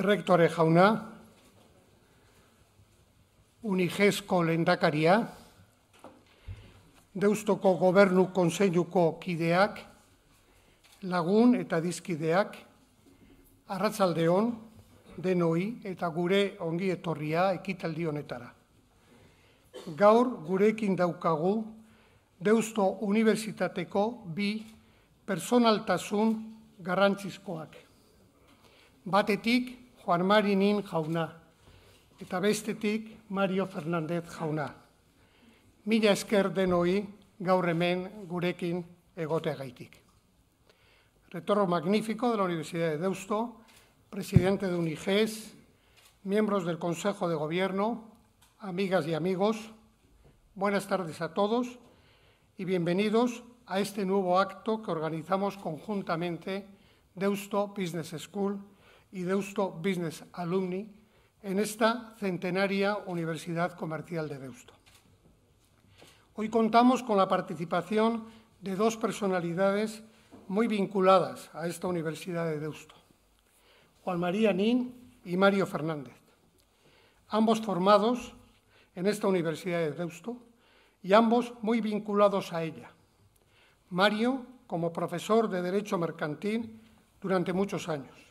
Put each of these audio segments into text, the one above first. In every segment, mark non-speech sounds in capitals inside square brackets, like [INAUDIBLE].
errektore jauna, unigesko lendakaria, deustoko gobernu konzeinuko kideak, lagun eta dizkideak, arratzaldeon, denoi eta gure ongi etorria ekitaldi honetara. Gaur gurekin daukagu Deusto Unibertsitateko bi personaltasun garrantzizkoak. Batetik, Juan Marinin jauna, eta bestetik Mario Fernández jauna. Mila esker denoi gaur hemen gurekin gaitik. Retorno magnífico de la Universidad de Deusto, presidente de UNIGES, miembros del Consejo de Gobierno, amigas y amigos, buenas tardes a todos y bienvenidos a este nuevo acto que organizamos conjuntamente Deusto Business School y Deusto Business Alumni en esta centenaria Universidad Comercial de Deusto. Hoy contamos con la participación de dos personalidades muy vinculadas a esta Universidad de Deusto, Juan María Nin y Mario Fernández, ambos formados en esta Universidad de Deusto y ambos muy vinculados a ella. Mario como profesor de Derecho Mercantil durante muchos años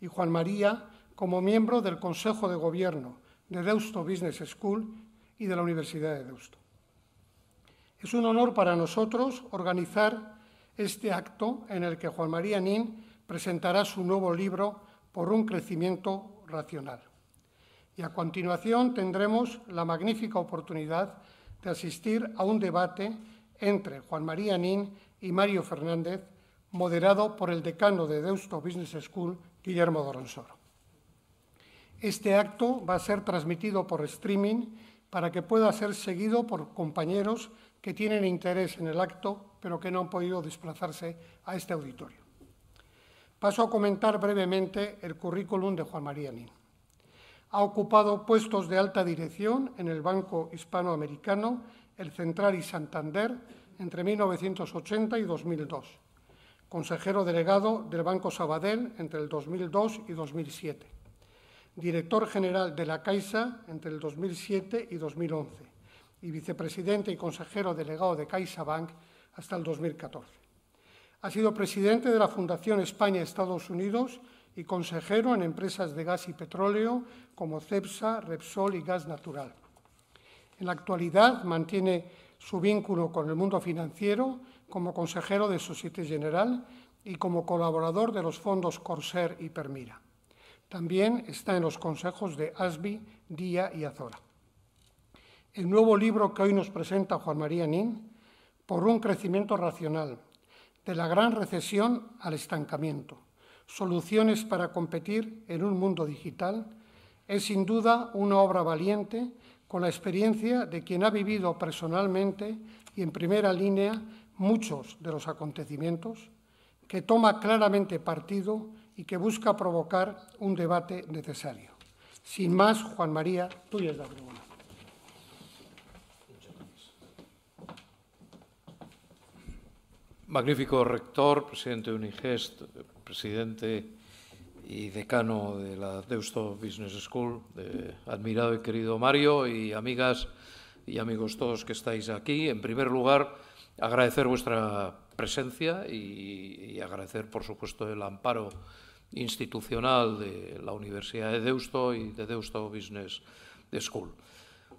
y Juan María como miembro del Consejo de Gobierno de Deusto Business School y de la Universidad de Deusto. Es un honor para nosotros organizar este acto en el que Juan María Nin presentará su nuevo libro Por un crecimiento racional. Y a continuación tendremos la magnífica oportunidad de asistir a un debate entre Juan María Nin y Mario Fernández, moderado por el decano de Deusto Business School, Guillermo Doronsoro. Este acto va a ser transmitido por streaming para que pueda ser seguido por compañeros que tienen interés en el acto, pero que no han podido desplazarse a este auditorio. Paso a comentar brevemente el currículum de Juan María Ha ocupado puestos de alta dirección en el Banco Hispanoamericano, el Central y Santander entre 1980 y 2002 consejero delegado del Banco Sabadell entre el 2002 y 2007, director general de la Caixa entre el 2007 y 2011 y vicepresidente y consejero delegado de CaixaBank hasta el 2014. Ha sido presidente de la Fundación España-Estados Unidos y consejero en empresas de gas y petróleo como CEPSA, Repsol y Gas Natural. En la actualidad mantiene su vínculo con el mundo financiero como consejero de Societe General y como colaborador de los fondos Corsair y Permira. También está en los consejos de ASBI, Día y Azora. El nuevo libro que hoy nos presenta Juan María Nin, Por un crecimiento racional, de la gran recesión al estancamiento, soluciones para competir en un mundo digital, es sin duda una obra valiente con la experiencia de quien ha vivido personalmente y en primera línea muchos de los acontecimientos, que toma claramente partido y que busca provocar un debate necesario. Sin más, Juan María, tuya es la pregunta. Magnífico rector, presidente de UNIGEST, presidente y decano de la Deusto Business School, admirado y querido Mario, y amigas y amigos todos que estáis aquí. En primer lugar, agradecer vuestra presencia y, agradecer, por supuesto, el amparo institucional de la Universidad de Deusto y de Deusto Business School.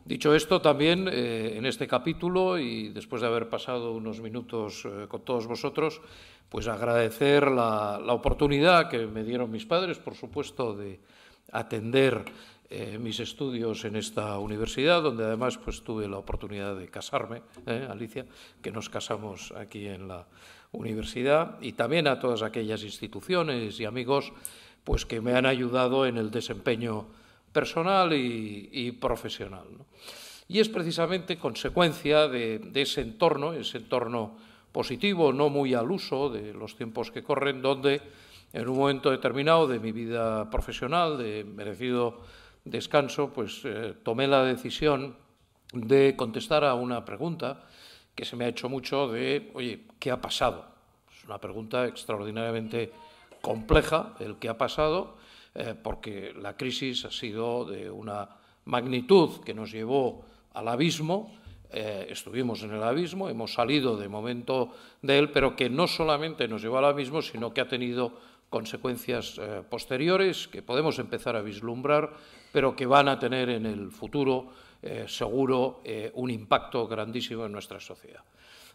Dicho esto, también eh, en este capítulo y después de haber pasado unos minutos eh, con todos vosotros, pues agradecer la, la, oportunidad que me dieron mis padres, por supuesto, de atender eh, mis estudios en esta universidad, donde además pues, tuve la oportunidad de casarme, eh, Alicia, que nos casamos aquí en la universidad, y también a todas aquellas instituciones y amigos pues, que me han ayudado en el desempeño personal y, profesional. Y es precisamente consecuencia de, de ese entorno, ese entorno positivo, no muy al uso de los tiempos que corren, donde en un momento determinado de mi vida profesional, de merecido descanso, pues eh, tomé la decisión de contestar a una pregunta que se me ha hecho mucho de, oye, ¿qué ha pasado? Es una pregunta extraordinariamente compleja, el que ha pasado, eh, porque la crisis ha sido de una magnitud que nos llevó al abismo, eh, estuvimos en el abismo, hemos salido de momento de él, pero que no solamente nos llevó al abismo, sino que ha tenido consecuencias posteriores que podemos empezar a vislumbrar pero que van a tener en el futuro eh, seguro eh, un impacto grandísimo en nuestra sociedad.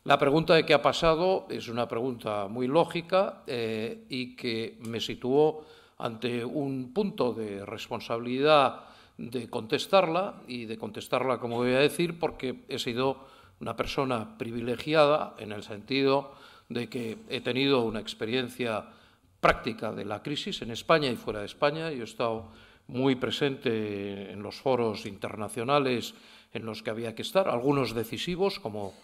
La pregunta de qué ha pasado es una pregunta muy lógica eh, y que me situó ante un punto de responsabilidad de contestarla y de contestarla, como voy a decir, porque he sido una persona privilegiada en el sentido de que he tenido una experiencia práctica de la crisis en España y fuera de España. y he estado muy presente en los foros internacionales en los que había que estar, algunos decisivos, como,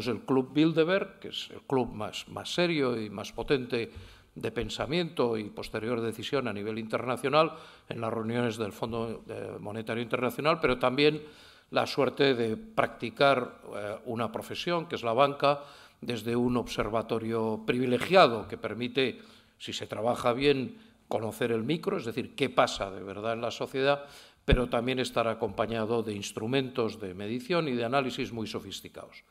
es el Club Bilderberg, que es el club más, serio y más potente de pensamiento y posterior decisión a nivel internacional en las reuniones del Fondo Monetario Internacional, pero también la suerte de practicar eh, una profesión que es la banca desde un observatorio privilegiado que permite, si se trabaja bien conocer el micro, es decir, qué pasa de verdad en la sociedad, pero también estar acompañado de instrumentos de medición y de análisis muy sofisticados.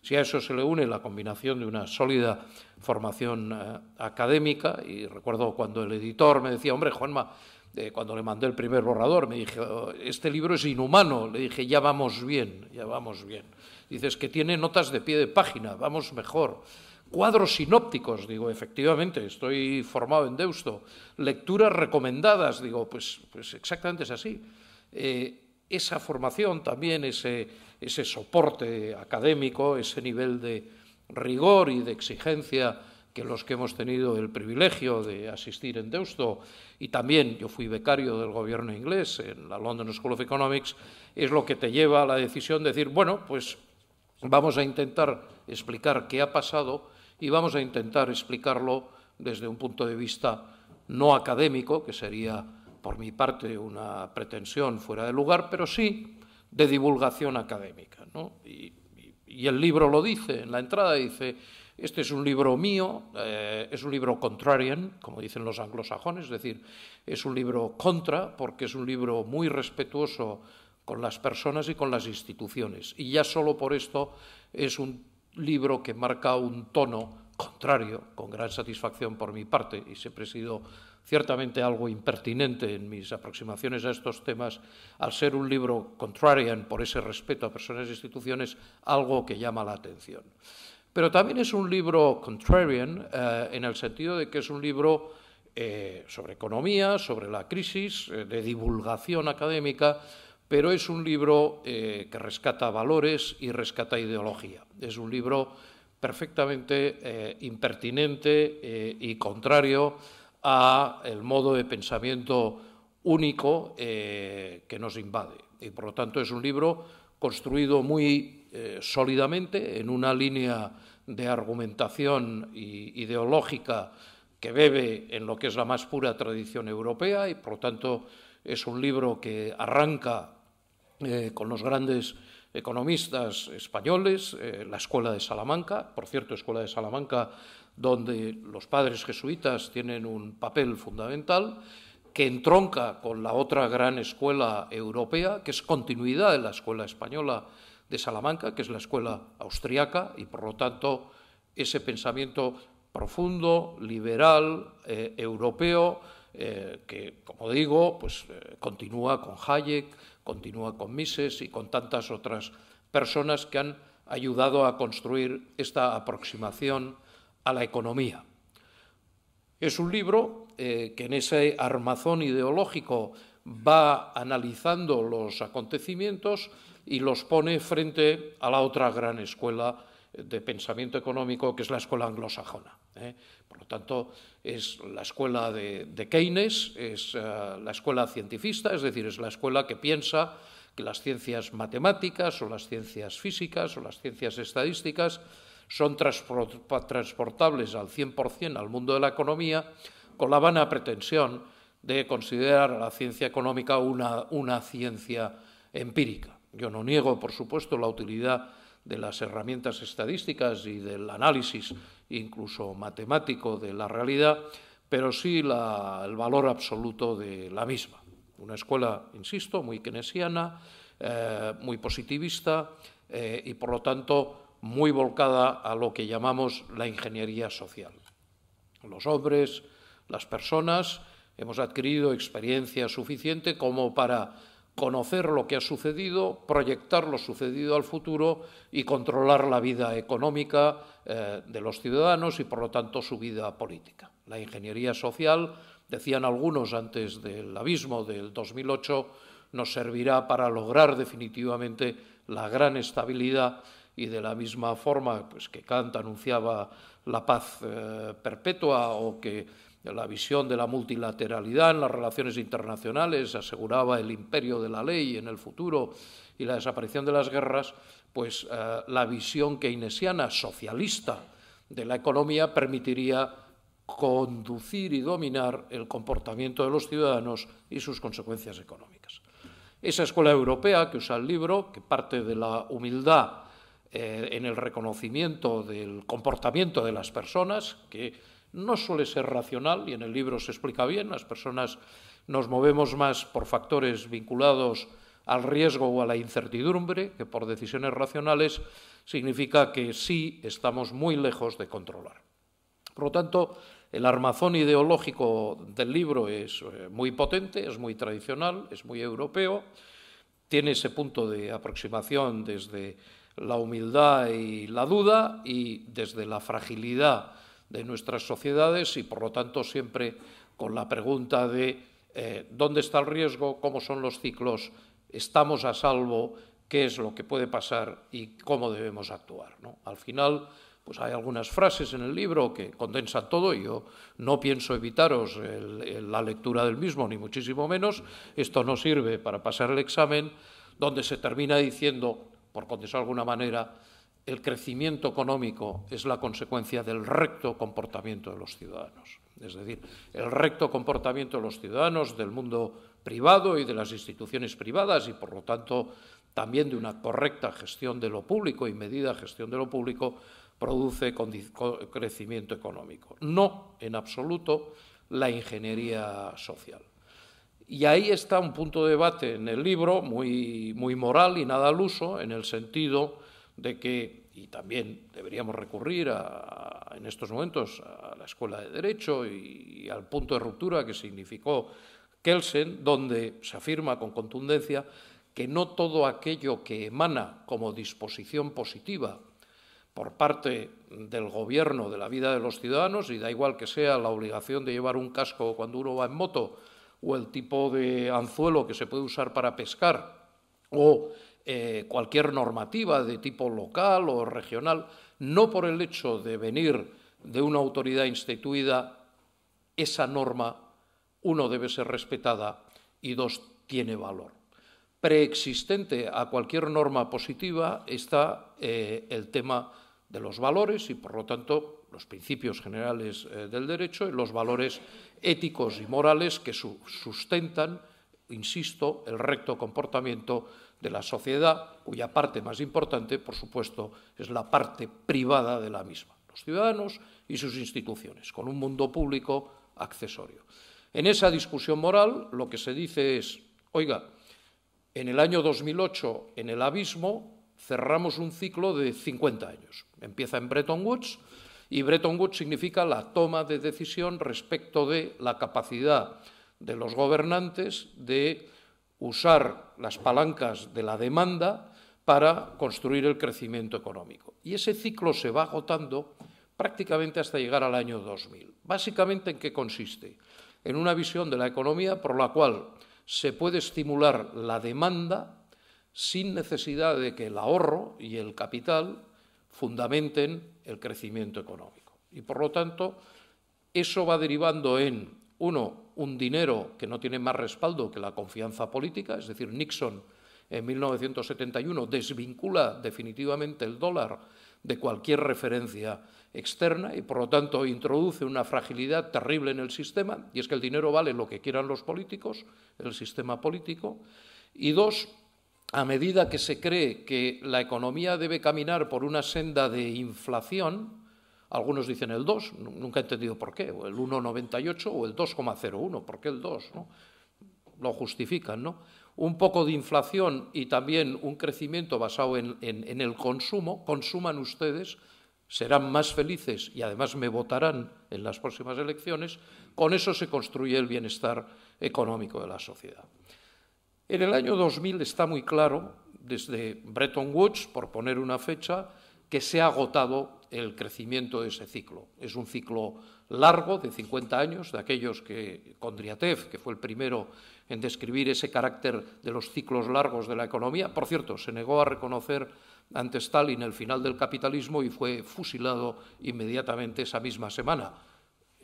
Si a eso se le une la combinación de una sólida formación eh, académica, y recuerdo cuando el editor me decía, hombre, Juanma, eh, cuando le mandé el primer borrador, me dije, oh, este libro es inhumano, le dije, ya vamos bien, ya vamos bien. Dices que tiene notas de pie de página, vamos mejor cuadros sinópticos, digo, efectivamente, estoy formado en Deusto, lecturas recomendadas, digo, pues, pues exactamente es así. Eh, esa formación también, ese soporte académico, ese nivel de rigor y de exigencia que los que hemos tenido el privilegio de asistir en Deusto, y también yo fui becario del gobierno inglés en la London School of Economics, es lo que te lleva a la decisión de decir, bueno, pues vamos a intentar explicar qué ha pasado y vamos a intentar explicarlo desde un punto de vista no académico, que sería por mi parte una pretensión fuera de lugar, pero sí de divulgación académica. Y, el libro lo dice, en la entrada dice, este es un libro mío, eh, es un libro contrarian, como dicen los anglosajones, es decir, es un libro contra, porque es un libro muy respetuoso con las personas y con las instituciones. Y ya solo por esto es un libro que marca un tono contrario, con gran satisfacción por mi parte, y siempre he sido ciertamente algo impertinente en mis aproximaciones a estos temas, al ser un libro contrarian por ese respeto a personas e instituciones, algo que llama la atención. Pero también es un libro contrarian eh, en el sentido de que es un libro eh, sobre economía, sobre la crisis, eh, de divulgación académica, pero es un libro eh, que rescata valores y rescata ideología. Es un libro perfectamente eh, impertinente eh, y contrario a el modo de pensamiento único que nos invade. Y por lo tanto es un libro construido muy sólidamente en una línea de argumentación ideológica que bebe en lo que es la más pura tradición europea y por lo tanto es un libro que arranca eh, con los grandes economistas españoles, eh, la Escuela de Salamanca, por cierto, Escuela de Salamanca, donde los padres jesuitas tienen un papel fundamental, que entronca con la otra gran escuela europea, que es continuidad de la Escuela Española de Salamanca, que es la Escuela Austriaca, y por lo tanto ese pensamiento profundo, liberal, eh, europeo, que, como digo, pues, continúa con Hayek, Continúa con Mises y con tantas otras personas que han ayudado a construir esta aproximación a la economía. Es un libro eh, que en ese armazón ideológico va analizando los acontecimientos y los pone frente a la otra gran escuela de pensamiento económico, que es la escuela anglosajona. ¿eh? Por lo tanto, es la escuela de, Keynes, es eh, la escuela cientifista, es decir, es la escuela que piensa que las ciencias matemáticas o las ciencias físicas o las ciencias estadísticas son transportables al 100% al mundo de la economía con la vana pretensión de considerar a la ciencia económica una, una ciencia empírica. Yo no niego, por supuesto, la utilidad de las herramientas estadísticas y del análisis incluso matemático de la realidad, pero sí el valor absoluto de la misma. Una escuela, insisto, muy keynesiana, eh, muy positivista eh, y, por lo tanto, muy volcada a lo que llamamos la ingeniería social. Los hombres, las personas, hemos adquirido experiencia suficiente como para conocer lo que ha sucedido, proyectar lo sucedido al futuro y controlar la vida económica eh, de los ciudadanos y, por lo tanto, su vida política. La ingeniería social, decían algunos antes del abismo del 2008, nos servirá para lograr definitivamente la gran estabilidad y de la misma forma pues, que Kant anunciaba la paz eh, perpetua o que la visión de la multilateralidad en las relaciones internacionales, aseguraba el imperio de la ley en el futuro y la desaparición de las guerras, pues eh, la visión keynesiana socialista de la economía permitiría conducir y dominar el comportamiento de los ciudadanos y sus consecuencias económicas. Esa escuela europea que usa el libro, que parte de la humildad eh, en el reconocimiento del comportamiento de las personas, que no suele ser racional, y en el libro se explica bien, las personas nos movemos más por factores vinculados al riesgo o a la incertidumbre que por decisiones racionales, significa que sí estamos muy lejos de controlar. Por lo tanto, el armazón ideológico del libro es eh, muy potente, es muy tradicional, es muy europeo, tiene ese punto de aproximación desde la humildad y la duda y desde la fragilidad de nuestras sociedades y, por lo tanto, siempre con la pregunta de eh, dónde está el riesgo, cómo son los ciclos, estamos a salvo, qué es lo que puede pasar y cómo debemos actuar. Al final, pues hay algunas frases en el libro que condensan todo. Y yo no pienso evitaros la lectura del mismo, ni muchísimo menos. Esto no sirve para pasar el examen, donde se termina diciendo, por condensar alguna manera, el crecimiento económico es la consecuencia del recto comportamiento de los ciudadanos. Es decir, el recto comportamiento de los ciudadanos, del mundo privado y de las instituciones privadas y, por lo tanto, también de una correcta gestión de lo público y medida gestión de lo público, produce crecimiento económico. No, en absoluto, la ingeniería social. Y ahí está un punto de debate en el libro, muy, muy moral y nada al uso, en el sentido de que, y también deberíamos recurrir en estos momentos a la Escuela de Derecho y al punto de ruptura que significó Kelsen, donde se afirma con contundencia que no todo aquello que emana como disposición positiva por parte del gobierno de la vida de los ciudadanos, y da igual que sea la obligación de llevar un casco cuando uno va en moto, o el tipo de anzuelo que se puede usar para pescar, o eh, cualquier normativa de tipo local o regional, no por el hecho de venir de una autoridad instituida, esa norma, uno, debe ser respetada y dos, tiene valor. Preexistente a cualquier norma positiva está eh, el tema de los valores y, por lo tanto, los principios generales eh, del derecho y los valores éticos y morales que sustentan, insisto, el recto comportamiento de la sociedad, cuya parte más importante, por supuesto, es la parte privada de la misma, los ciudadanos y sus instituciones, con un mundo público accesorio. En esa discusión moral lo que se dice es, oiga, en el año 2008, en el abismo, cerramos un ciclo de 50 años. Empieza en Bretton Woods y Bretton Woods significa la toma de decisión respecto de la capacidad de los gobernantes de usar las palancas de la demanda para construir el crecimiento económico. Y ese ciclo se va agotando prácticamente hasta llegar al año 2000. Básicamente, ¿en qué consiste? En una visión de la economía por la cual se puede estimular la demanda sin necesidad de que el ahorro y el capital fundamenten el crecimiento económico. Y por lo tanto, eso va derivando en uno, un dinero que no tiene más respaldo que la confianza política, es decir, Nixon en 1971 desvincula definitivamente el dólar de cualquier referencia externa y, por lo tanto, introduce una fragilidad terrible en el sistema, y es que el dinero vale lo que quieran los políticos, el sistema político. Y dos, a medida que se cree que la economía debe caminar por una senda de inflación, algunos dicen el 2, nunca he entendido por qué, o el 1,98 o el 2,01, ¿por qué el 2? No? Lo justifican, ¿no? Un poco de inflación y también un crecimiento basado en, en el consumo, consuman ustedes, serán más felices y además me votarán en las próximas elecciones, con eso se construye el bienestar económico de la sociedad. En el año 2000 está muy claro, desde Bretton Woods, por poner una fecha, que se ha agotado el crecimiento de ese ciclo. Es un ciclo largo de 50 años, de aquellos que Kondriatev, que fue el primero en describir ese carácter de los ciclos largos de la economía, por cierto, se negó a reconocer ante Stalin el final del capitalismo y fue fusilado inmediatamente esa misma semana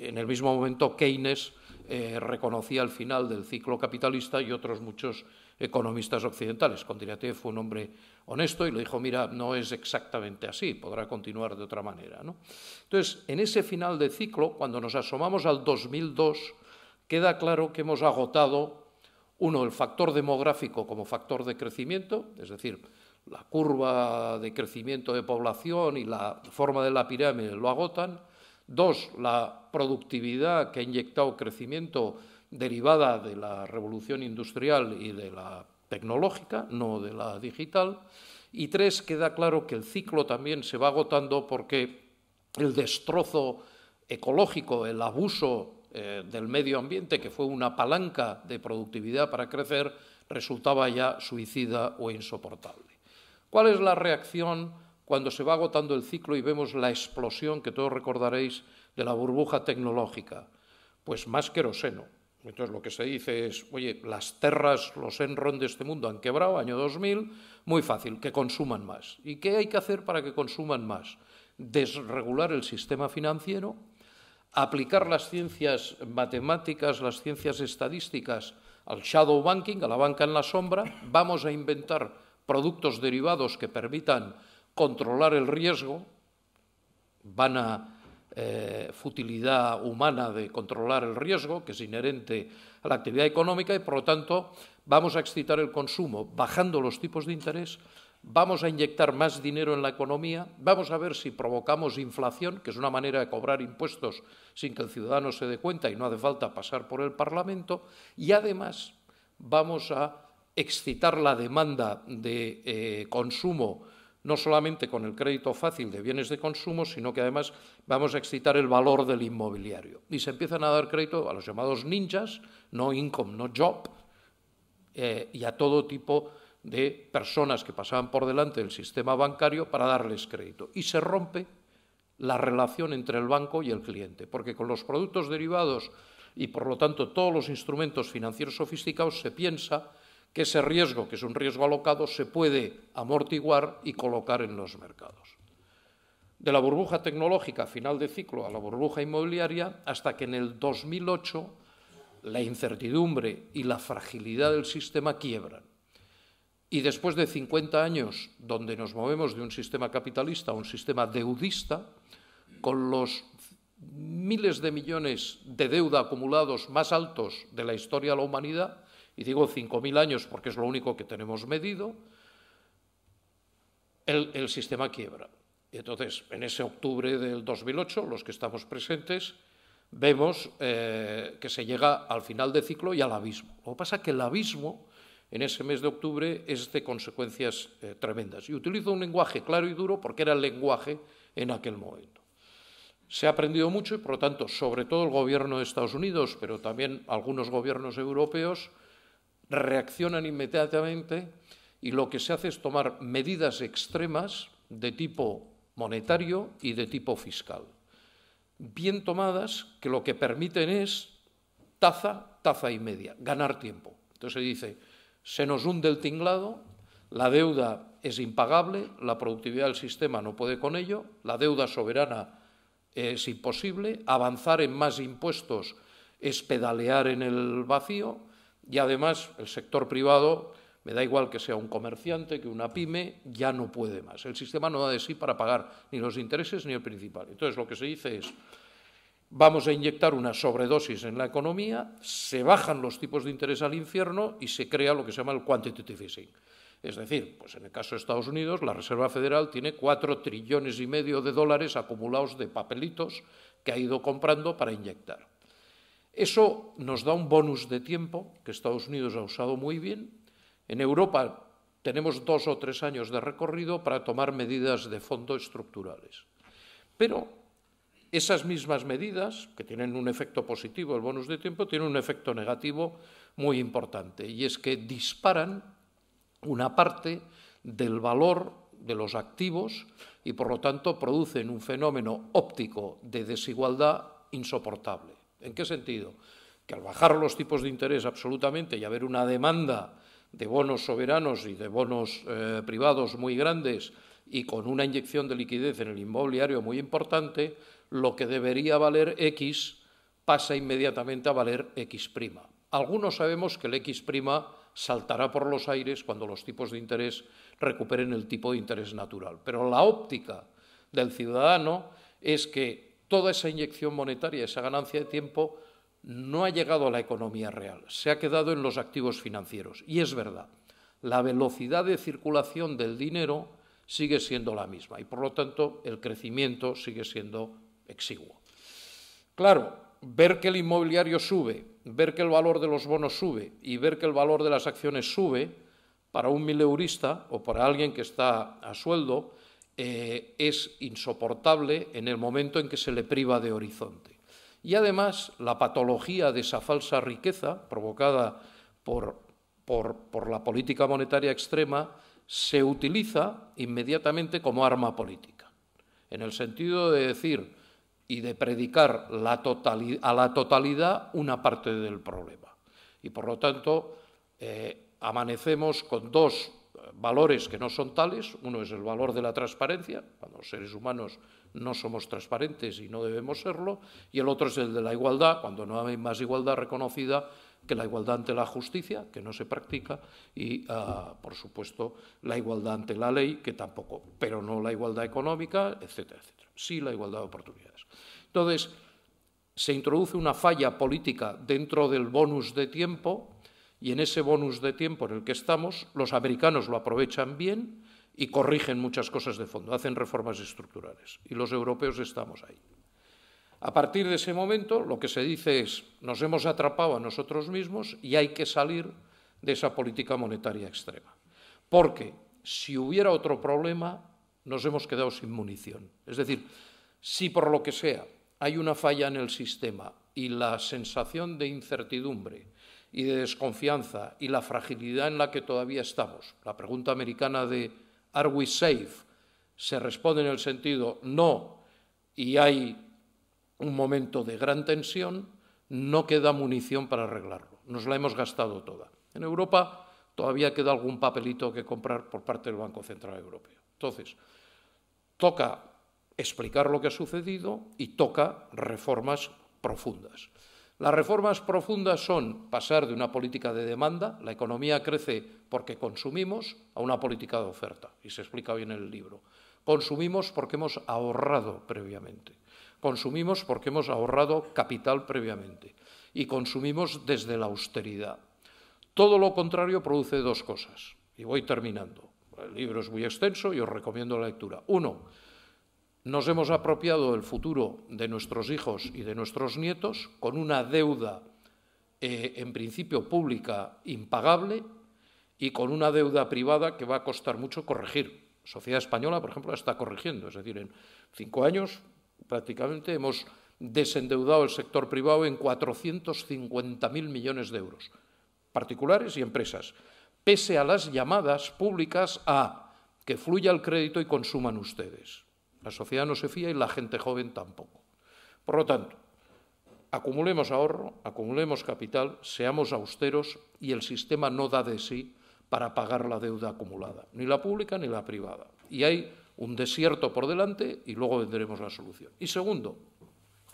en el mismo momento, Keynes eh, reconocía el final del ciclo capitalista y otros muchos economistas occidentales. Kondratiev fue un hombre honesto y le dijo, mira, no es exactamente así, podrá continuar de otra manera. Entonces, en ese final de ciclo, cuando nos asomamos al 2002, queda claro que hemos agotado, uno, el factor demográfico como factor de crecimiento, es decir, la curva de crecimiento de población y la forma de la pirámide lo agotan, Dos, la productividad que ha inyectado crecimiento derivada de la revolución industrial y de la tecnológica, no de la digital. Y tres, queda claro que el ciclo también se va agotando porque el destrozo ecológico, el abuso eh, del medio ambiente, que fue una palanca de productividad para crecer, resultaba ya suicida o insoportable. ¿Cuál es la reacción cuando se va agotando el ciclo y vemos la explosión que todos recordaréis de la burbuja tecnológica. Pues más queroseno. Entonces lo que se dice es, oye, las terras, los Enron de este mundo han quebrado, año 2000, muy fácil, que consuman más. ¿Y qué hay que hacer para que consuman más? Desregular el sistema financiero, aplicar las ciencias matemáticas, las ciencias estadísticas al shadow banking, a la banca en la sombra, vamos a inventar productos derivados que permitan controlar el riesgo, vana eh, futilidad humana de controlar el riesgo, que es inherente a la actividad económica, y por lo tanto vamos a excitar el consumo bajando los tipos de interés, vamos a inyectar más dinero en la economía, vamos a ver si provocamos inflación, que es una manera de cobrar impuestos sin que el ciudadano se dé cuenta y no hace falta pasar por el Parlamento, y además vamos a excitar la demanda de eh, consumo no solamente con el crédito fácil de bienes de consumo, sino que además vamos a excitar el valor del inmobiliario. Y se empiezan a dar crédito a los llamados ninjas, no income, no job, eh, y a todo tipo de personas que pasaban por delante del sistema bancario para darles crédito. Y se rompe la relación entre el banco y el cliente, porque con los productos derivados y por lo tanto todos los instrumentos financieros sofisticados se piensa que ese riesgo, que es un riesgo alocado, se puede amortiguar y colocar en los mercados. De la burbuja tecnológica final de ciclo a la burbuja inmobiliaria, hasta que en el 2008 la incertidumbre y la fragilidad del sistema quiebran. Y después de 50 años donde nos movemos de un sistema capitalista a un sistema deudista, con los miles de millones de deuda acumulados más altos de la historia de la humanidad, y digo 5.000 años porque es lo único que tenemos medido, el, sistema quiebra. Y entonces, en ese octubre del 2008, los que estamos presentes, vemos eh, que se llega al final de ciclo y al abismo. Lo que pasa es que el abismo en ese mes de octubre es de consecuencias eh, tremendas. Y utilizo un lenguaje claro y duro porque era el lenguaje en aquel momento. Se ha aprendido mucho y, por lo tanto, sobre todo el gobierno de Estados Unidos, pero también algunos gobiernos europeos, reaccionan inmediatamente y lo que se hace es tomar medidas extremas de tipo monetario y de tipo fiscal. Bien tomadas que lo que permiten es taza, taza y media, ganar tiempo. Entonces se dice, se nos hunde el tinglado, la deuda es impagable, la productividad del sistema no puede con ello, la deuda soberana es imposible, avanzar en más impuestos es pedalear en el vacío, y además el sector privado, me da igual que sea un comerciante, que una pyme, ya no puede más. El sistema no da de sí para pagar ni los intereses ni el principal. Entonces lo que se dice es, vamos a inyectar una sobredosis en la economía, se bajan los tipos de interés al infierno y se crea lo que se llama el quantitative easing. Es decir, pues en el caso de Estados Unidos, la Reserva Federal tiene cuatro trillones y medio de dólares acumulados de papelitos que ha ido comprando para inyectar. Eso nos da un bonus de tiempo que Estados Unidos ha usado muy bien. En Europa tenemos dos o tres años de recorrido para tomar medidas de fondo estructurales. Pero esas mismas medidas, que tienen un efecto positivo, el bonus de tiempo, tienen un efecto negativo muy importante, y es que disparan una parte del valor de los activos y, por lo tanto, producen un fenómeno óptico de desigualdad insoportable. ¿En qué sentido? Que al bajar los tipos de interés absolutamente y haber una demanda de bonos soberanos y de bonos eh, privados muy grandes y con una inyección de liquidez en el inmobiliario muy importante, lo que debería valer X pasa inmediatamente a valer X'. Algunos sabemos que el X' saltará por los aires cuando los tipos de interés recuperen el tipo de interés natural. Pero la óptica del ciudadano es que toda esa inyección monetaria, esa ganancia de tiempo, no ha llegado a la economía real, se ha quedado en los activos financieros. Y es verdad, la velocidad de circulación del dinero sigue siendo la misma y, por lo tanto, el crecimiento sigue siendo exiguo. Claro, ver que el inmobiliario sube, ver que el valor de los bonos sube y ver que el valor de las acciones sube, para un mileurista o para alguien que está a sueldo, eh, es insoportable en el momento en que se le priva de horizonte. Y además la patología de esa falsa riqueza provocada por, la política monetaria extrema se utiliza inmediatamente como arma política, en el sentido de decir y de predicar a la totalidad una parte del problema. Y por lo tanto, eh, amanecemos con dos valores que no son tales. Uno es el valor de la transparencia, cuando los seres humanos no somos transparentes y no debemos serlo, y el otro es el de la igualdad, cuando no hay más igualdad reconocida que la igualdad ante la justicia, que no se practica, y, ah, por supuesto, la igualdad ante la ley, que tampoco, pero no la igualdad económica, etcétera, etcétera. Sí la igualdad de oportunidades. Entonces, se introduce una falla política dentro del bonus de tiempo, y en ese bonus de tiempo en el que estamos, los americanos lo aprovechan bien y corrigen muchas cosas de fondo, hacen reformas estructurales y los europeos estamos ahí. A partir de ese momento, lo que se dice es, nos hemos atrapado a nosotros mismos y hay que salir de esa política monetaria extrema. Porque si hubiera otro problema, nos hemos quedado sin munición. Es decir, si por lo que sea hay una falla en el sistema y la sensación de incertidumbre y de desconfianza y la fragilidad en la que todavía estamos. La pregunta americana de ¿Are we safe? se responde en el sentido no y hay un momento de gran tensión, no queda munición para arreglarlo. Nos la hemos gastado toda. En Europa todavía queda algún papelito que comprar por parte del Banco Central Europeo. Entonces, toca explicar lo que ha sucedido y toca reformas profundas. Las reformas profundas son pasar de una política de demanda, la economía crece porque consumimos, a una política de oferta, y se explica bien en el libro. Consumimos porque hemos ahorrado previamente, consumimos porque hemos ahorrado capital previamente y consumimos desde la austeridad. Todo lo contrario produce dos cosas, y voy terminando. El libro es muy extenso y os recomiendo la lectura. Uno, nos hemos apropiado el futuro de nuestros hijos y de nuestros nietos con una deuda eh, en principio pública impagable y con una deuda privada que va a costar mucho corregir. Sociedad Española, por ejemplo, la está corrigiendo. Es decir, en cinco años prácticamente hemos desendeudado el sector privado en 450.000 millones de euros, particulares y empresas, pese a las llamadas públicas a que fluya el crédito y consuman ustedes. La sociedad no se fía y la gente joven tampoco. Por lo tanto, acumulemos ahorro, acumulemos capital, seamos austeros y el sistema no da de sí para pagar la deuda acumulada, ni la pública ni la privada. Y hay un desierto por delante y luego vendremos la solución. Y segundo,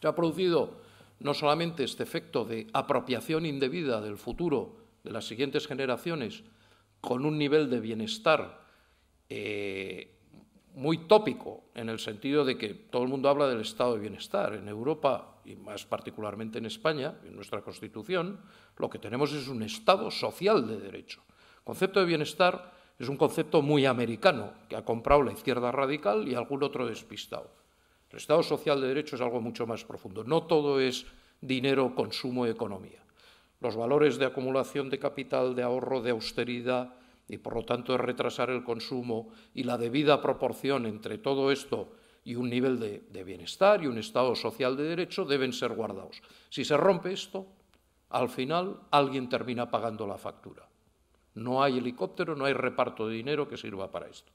se ha producido no solamente este efecto de apropiación indebida del futuro de las siguientes generaciones con un nivel de bienestar eh, muy tópico, en el sentido de que todo el mundo habla del estado de bienestar. En Europa, y más particularmente en España, en nuestra Constitución, lo que tenemos es un estado social de derecho. El concepto de bienestar es un concepto muy americano, que ha comprado la izquierda radical y algún otro despistado. El estado social de derecho es algo mucho más profundo. No todo es dinero, consumo, economía. Los valores de acumulación de capital, de ahorro, de austeridad, y por lo tanto es retrasar el consumo y la debida proporción entre todo esto y un nivel de, bienestar y un Estado social de derecho deben ser guardados. Si se rompe esto, al final alguien termina pagando la factura. No hay helicóptero, no hay reparto de dinero que sirva para esto.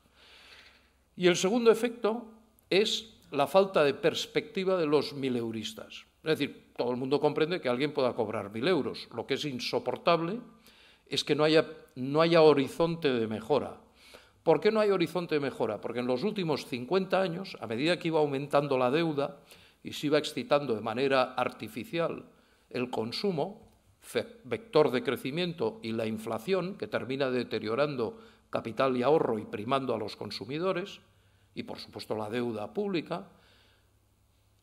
Y el segundo efecto es la falta de perspectiva de los mileuristas. Es decir, todo el mundo comprende que alguien pueda cobrar mil euros, lo que es insoportable es que no haya, horizonte de mejora. ¿Por qué no hay horizonte de mejora? Porque en los últimos 50 años, a medida que iba aumentando la deuda y se iba excitando de manera artificial el consumo, vector de crecimiento, y la inflación, que termina deteriorando capital y ahorro y primando a los consumidores, y por supuesto la deuda pública,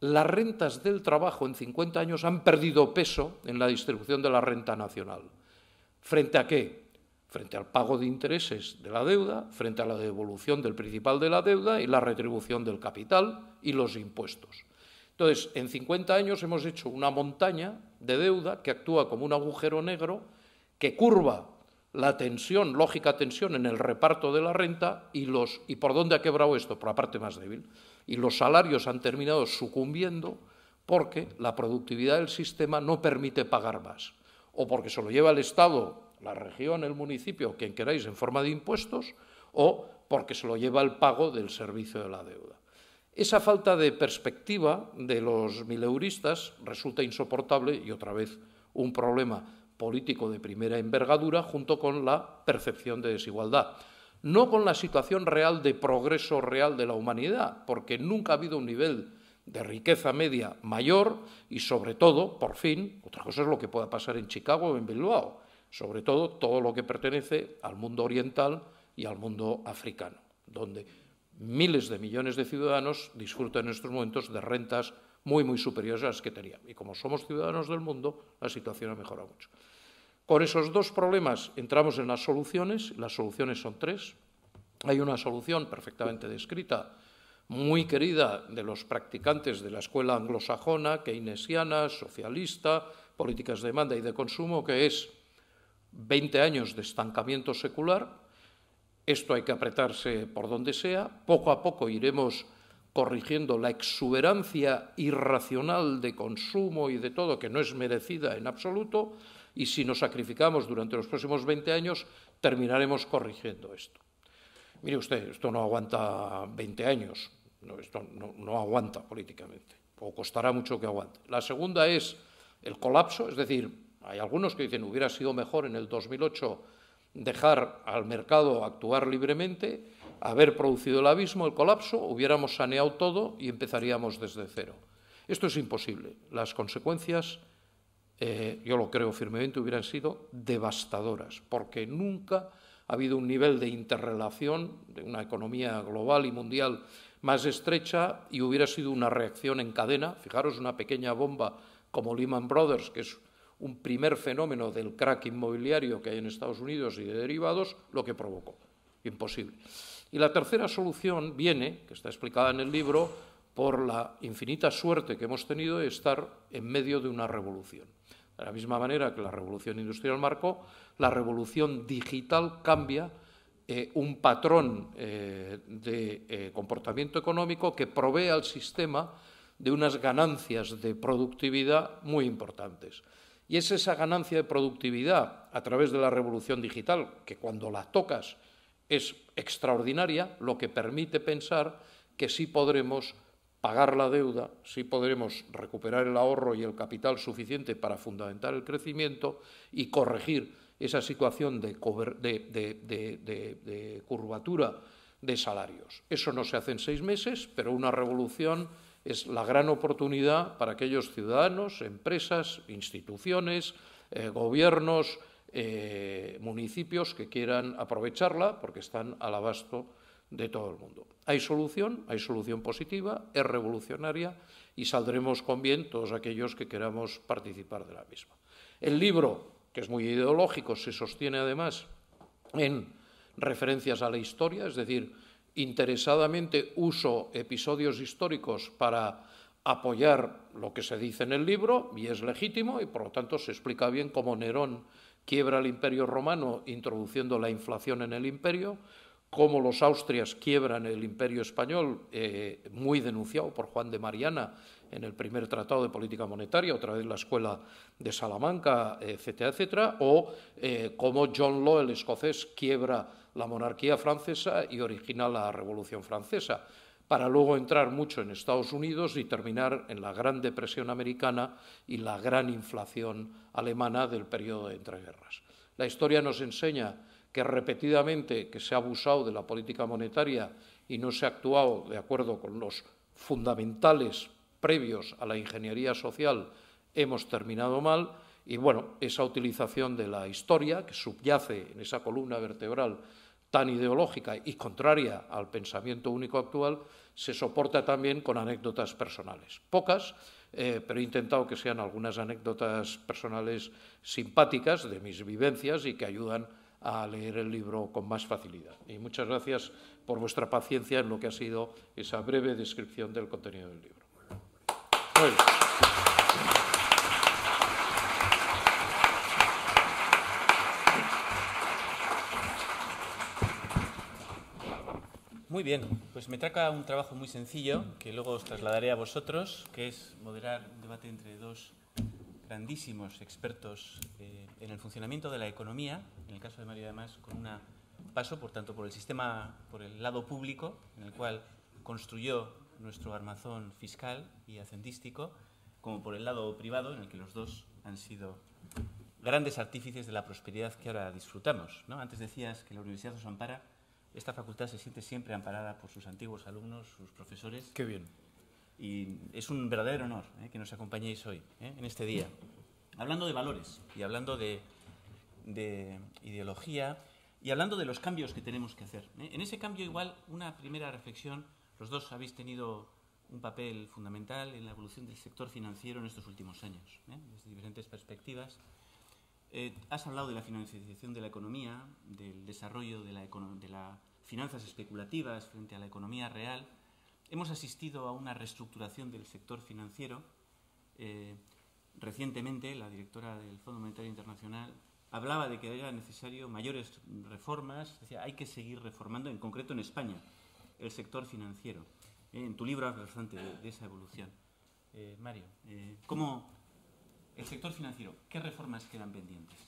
las rentas del trabajo en 50 años han perdido peso en la distribución de la renta nacional. ¿Frente a qué? Frente al pago de intereses de la deuda, frente a la devolución del principal de la deuda y la retribución del capital y los impuestos. Entonces, en 50 años hemos hecho una montaña de deuda que actúa como un agujero negro que curva la tensión, lógica tensión en el reparto de la renta y los y por dónde ha quebrado esto, por la parte más débil. Y los salarios han terminado sucumbiendo porque la productividad del sistema no permite pagar más o porque se lo lleva el Estado, la región, el municipio, quien queráis, en forma de impuestos, o porque se lo lleva el pago del servicio de la deuda. Esa falta de perspectiva de los mileuristas resulta insoportable y otra vez un problema político de primera envergadura junto con la percepción de desigualdad. No con la situación real de progreso real de la humanidad, porque nunca ha habido un nivel de riqueza media mayor y sobre todo, por fin, otra cosa es lo que pueda pasar en Chicago o en Bilbao, sobre todo todo lo que pertenece al mundo oriental y al mundo africano, donde miles de millones de ciudadanos disfrutan en estos momentos de rentas muy, muy superiores a las que tenían. Y como somos ciudadanos del mundo, la situación ha mejorado mucho. Con esos dos problemas entramos en las soluciones. Las soluciones son tres. Hay una solución perfectamente descrita muy querida de los practicantes de la escuela anglosajona, keynesiana, socialista, políticas de demanda y de consumo, que es 20 años de estancamiento secular. Esto hay que apretarse por donde sea. Poco a poco iremos corrigiendo la exuberancia irracional de consumo y de todo que no es merecida en absoluto. Y si nos sacrificamos durante los próximos 20 años, terminaremos corrigiendo esto. Mire usted, esto no aguanta 20 años, no, esto no, aguanta políticamente, o costará mucho que aguante. La segunda es el colapso, es decir, hay algunos que dicen que hubiera sido mejor en el 2008 dejar al mercado actuar libremente, haber producido el abismo, el colapso, hubiéramos saneado todo y empezaríamos desde cero. Esto es imposible. Las consecuencias, eh, yo lo creo firmemente, hubieran sido devastadoras, porque nunca ha habido un nivel de interrelación de una economía global y mundial más estrecha y hubiera sido una reacción en cadena. Fijaros, una pequeña bomba como Lehman Brothers, que es un primer fenómeno del crack inmobiliario que hay en Estados Unidos y de derivados, lo que provocó. Imposible. Y la tercera solución viene, que está explicada en el libro, por la infinita suerte que hemos tenido de estar en medio de una revolución. De la misma manera que la revolución industrial marcó, la revolución digital cambia eh, un patrón eh, de eh, comportamiento económico que provee al sistema de unas ganancias de productividad muy importantes. Y es esa ganancia de productividad a través de la revolución digital, que cuando la tocas es extraordinaria, lo que permite pensar que sí podremos pagar la deuda, sí podremos recuperar el ahorro y el capital suficiente para fundamentar el crecimiento y corregir esa situación de, curvatura de salarios. Eso no se hace en seis meses, pero una revolución es la gran oportunidad para aquellos ciudadanos, empresas, instituciones, eh, gobiernos, eh, municipios que quieran aprovecharla porque están al abasto de todo el mundo. Hay solución, hay solución positiva, es revolucionaria y saldremos con bien todos aquellos que queramos participar de la misma. El libro que es muy ideológico, se sostiene además en referencias a la historia, es decir, interesadamente uso episodios históricos para apoyar lo que se dice en el libro y es legítimo y por lo tanto se explica bien cómo Nerón quiebra el imperio romano introduciendo la inflación en el imperio, cómo los austrias quiebran el imperio español, eh, muy denunciado por Juan de Mariana, en el primer tratado de política monetaria, otra vez la escuela de Salamanca, etcétera, etcétera, o eh, cómo John Law, el escocés, quiebra la monarquía francesa y origina la Revolución Francesa, para luego entrar mucho en Estados Unidos y terminar en la Gran Depresión americana y la gran inflación alemana del periodo de entreguerras. La historia nos enseña que repetidamente que se ha abusado de la política monetaria y no se ha actuado de acuerdo con los fundamentales previos a la ingeniería social hemos terminado mal y bueno, esa utilización de la historia que subyace en esa columna vertebral tan ideológica y contraria al pensamiento único actual, se soporta también con anécdotas personales. Pocas, eh, pero he intentado que sean algunas anécdotas personales simpáticas de mis vivencias y que ayudan a leer el libro con más facilidad. Y muchas gracias por vuestra paciencia en lo que ha sido esa breve descripción del contenido del libro. Muy bien, pues me traca un trabajo muy sencillo que luego os trasladaré a vosotros, que es moderar un debate entre dos grandísimos expertos eh, en el funcionamiento de la economía, en el caso de María además con un paso, por tanto, por el sistema, por el lado público, en el cual construyó nuestro armazón fiscal y hacendístico, como por el lado privado, en el que los dos han sido grandes artífices de la prosperidad que ahora disfrutamos. ¿no? Antes decías que la universidad nos ampara. Esta facultad se siente siempre amparada por sus antiguos alumnos, sus profesores. Qué bien. Y es un verdadero honor ¿eh? que nos acompañéis hoy, ¿eh? en este día. Hablando de valores y hablando de, ideología y hablando de los cambios que tenemos que hacer. ¿eh? En ese cambio, igual, una primera reflexión los dos habéis tenido un papel fundamental en la evolución del sector financiero en estos últimos años, ¿eh? desde diferentes perspectivas. Eh, has hablado de la financiación de la economía, del desarrollo de las finanzas especulativas frente a la economía real. Hemos asistido a una reestructuración del sector financiero. Eh, recientemente, la directora del Fondo Monetario Internacional hablaba de que era necesario mayores reformas, decía, hay que seguir reformando, en concreto en España el sector financiero. Eh, en tu libro hablas bastante de, esa evolución. Eh, Mario, eh, ¿cómo el sector financiero, qué reformas quedan pendientes?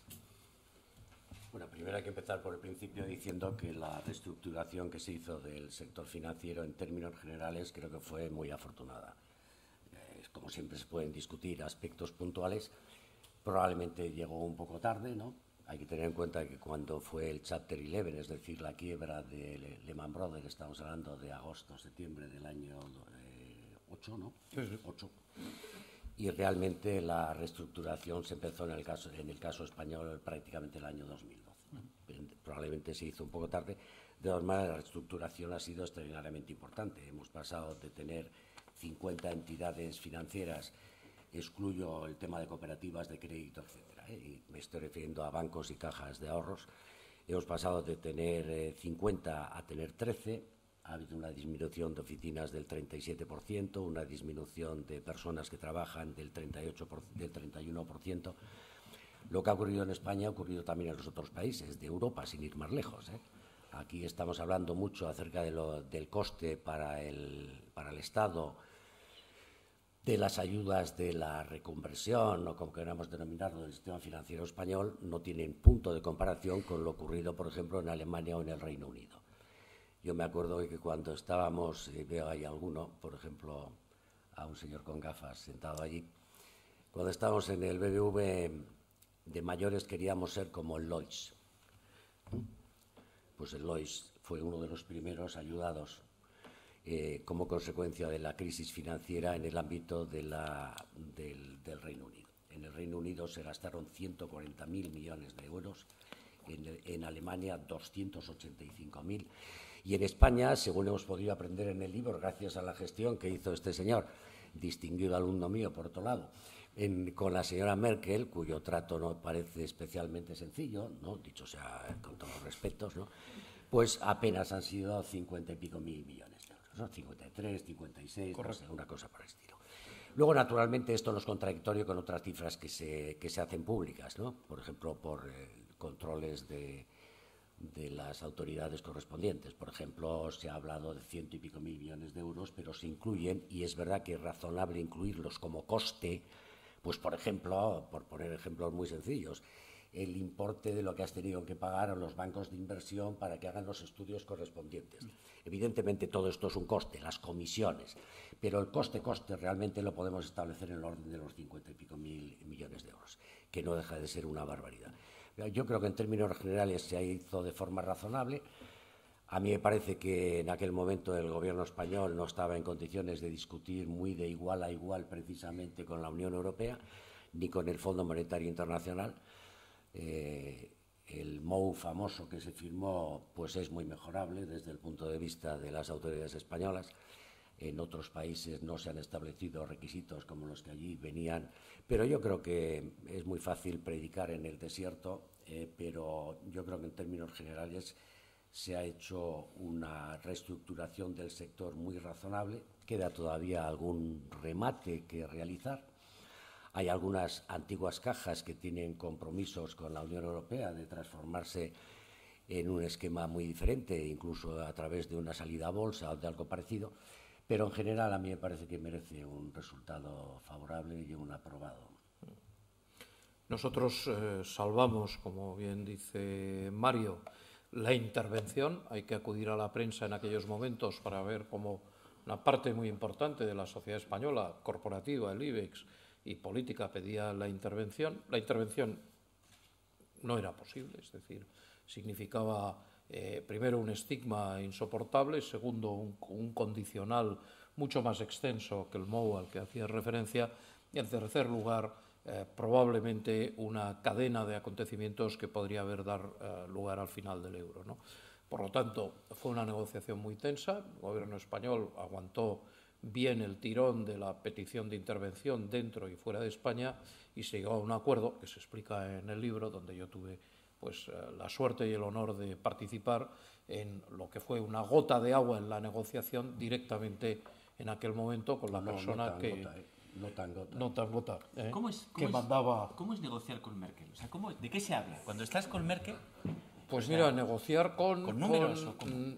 Bueno, primero hay que empezar por el principio diciendo que la reestructuración que se hizo del sector financiero en términos generales creo que fue muy afortunada. como siempre se pueden discutir aspectos puntuales, probablemente llegó un poco tarde, ¿no? Hay que tener en cuenta que cuando fue el Chapter 11, es decir, la quiebra de Lehman Brothers, estamos hablando de agosto, septiembre del año 8, eh, ¿no? 8. Y realmente la reestructuración se empezó en el caso, en el caso español prácticamente el año 2012. Probablemente se hizo un poco tarde. De todas maneras, la reestructuración ha sido extraordinariamente importante. Hemos pasado de tener 50 entidades financieras, excluyo el tema de cooperativas de crédito, etcétera eh, y me estoy refiriendo a bancos y cajas de ahorros, hemos pasado de tener 50 eh, a tener 13, ha habido una disminución de oficinas del 37%, una disminución de personas que trabajan del, del 31%. Lo que ha ocurrido en España ha ocurrido también en los otros países de Europa, sin ir más lejos. ¿eh? Aquí estamos hablando mucho acerca del coste para el Estado de las ayudas de la reconversión, o como queramos denominarlo, del sistema financiero español, no tienen punto de comparación con lo ocurrido, por ejemplo, en Alemania o en el Reino Unido. Yo me acuerdo que cuando estábamos, eh, veo ahí alguno, por ejemplo, a un señor con gafas sentado allí, cuando estábamos en el BBV de mayores queríamos ser como el Lois. ¿Mm? Pues el Lois fue uno de los primeros ayudados eh, como consecuencia de la crisis financiera en el ámbito del, Reino Unido. En el Reino Unido se gastaron 140.000 millones de euros, en, Alemania 285.000 y en España, según hemos podido aprender en el libro, gracias a la gestión que hizo este señor, distinguido alumno mío, por otro lado, con la señora Merkel, cuyo trato no parece especialmente sencillo, ¿no? dicho sea con todos los respetos, pues apenas han sido cincuenta y pico mil millones. 53, 56, una cosa por el estilo. Luego, naturalmente, esto no es contradictorio con otras cifras que se, que se hacen públicas, Por ejemplo, por eh, controles de, de las autoridades correspondientes. Por ejemplo, se ha hablado de ciento y pico mil millones de euros, pero se incluyen, y es verdad que es razonable incluirlos como coste, pues por ejemplo, por poner ejemplos muy sencillos, el importe de lo que has tenido que pagar a los bancos de inversión para que hagan los estudios correspondientes. Evidentemente todo esto es un coste, las comisiones, pero el coste coste realmente lo podemos establecer en el orden de los cincuenta y pico mil millones de euros, que no deja de ser una barbaridad. Yo creo que en términos generales se hizo de forma razonable. A mí me parece que en aquel momento el gobierno español no estaba en condiciones de discutir muy de igual a igual precisamente con la Unión Europea ni con el Fondo Monetario Internacional eh, el MOU famoso que se firmó pues es muy mejorable desde el punto de vista de las autoridades españolas. En otros países no se han establecido requisitos como los que allí venían, pero yo creo que es muy fácil predicar en el desierto, eh, pero yo creo que en términos generales se ha hecho una reestructuración del sector muy razonable. Queda todavía algún remate que realizar, hay algunas antiguas cajas que tienen compromisos con la Unión Europea de transformarse en un esquema muy diferente, incluso a través de una salida a bolsa o de algo parecido, pero en general a mí me parece que merece un resultado favorable y un aprobado. Nosotros eh, salvamos, como bien dice Mario, la intervención. Hay que acudir a la prensa en aquellos momentos para ver cómo una parte muy importante de la sociedad española corporativa, el IBEX, y política pedía la intervención. La intervención no era posible, es decir, significaba eh, primero un estigma insoportable, segundo un, condicional mucho más extenso que el MOU al que hacía referencia, y en tercer lugar, eh, probablemente una cadena de acontecimientos que podría haber dar eh, lugar al final del euro. ¿no? Por lo tanto, fue una negociación muy tensa, el gobierno español aguantó bien el tirón de la petición de intervención dentro y fuera de España y se llegó a un acuerdo que se explica en el libro donde yo tuve pues eh, la suerte y el honor de participar en lo que fue una gota de agua en la negociación directamente en aquel momento con la persona que eh, no tan gota, no tan gota ¿eh? ¿Cómo es, mandaba cómo es negociar con Merkel o sea, ¿cómo, de qué se habla cuando estás con Merkel pues mira, negociar con... ¿Con números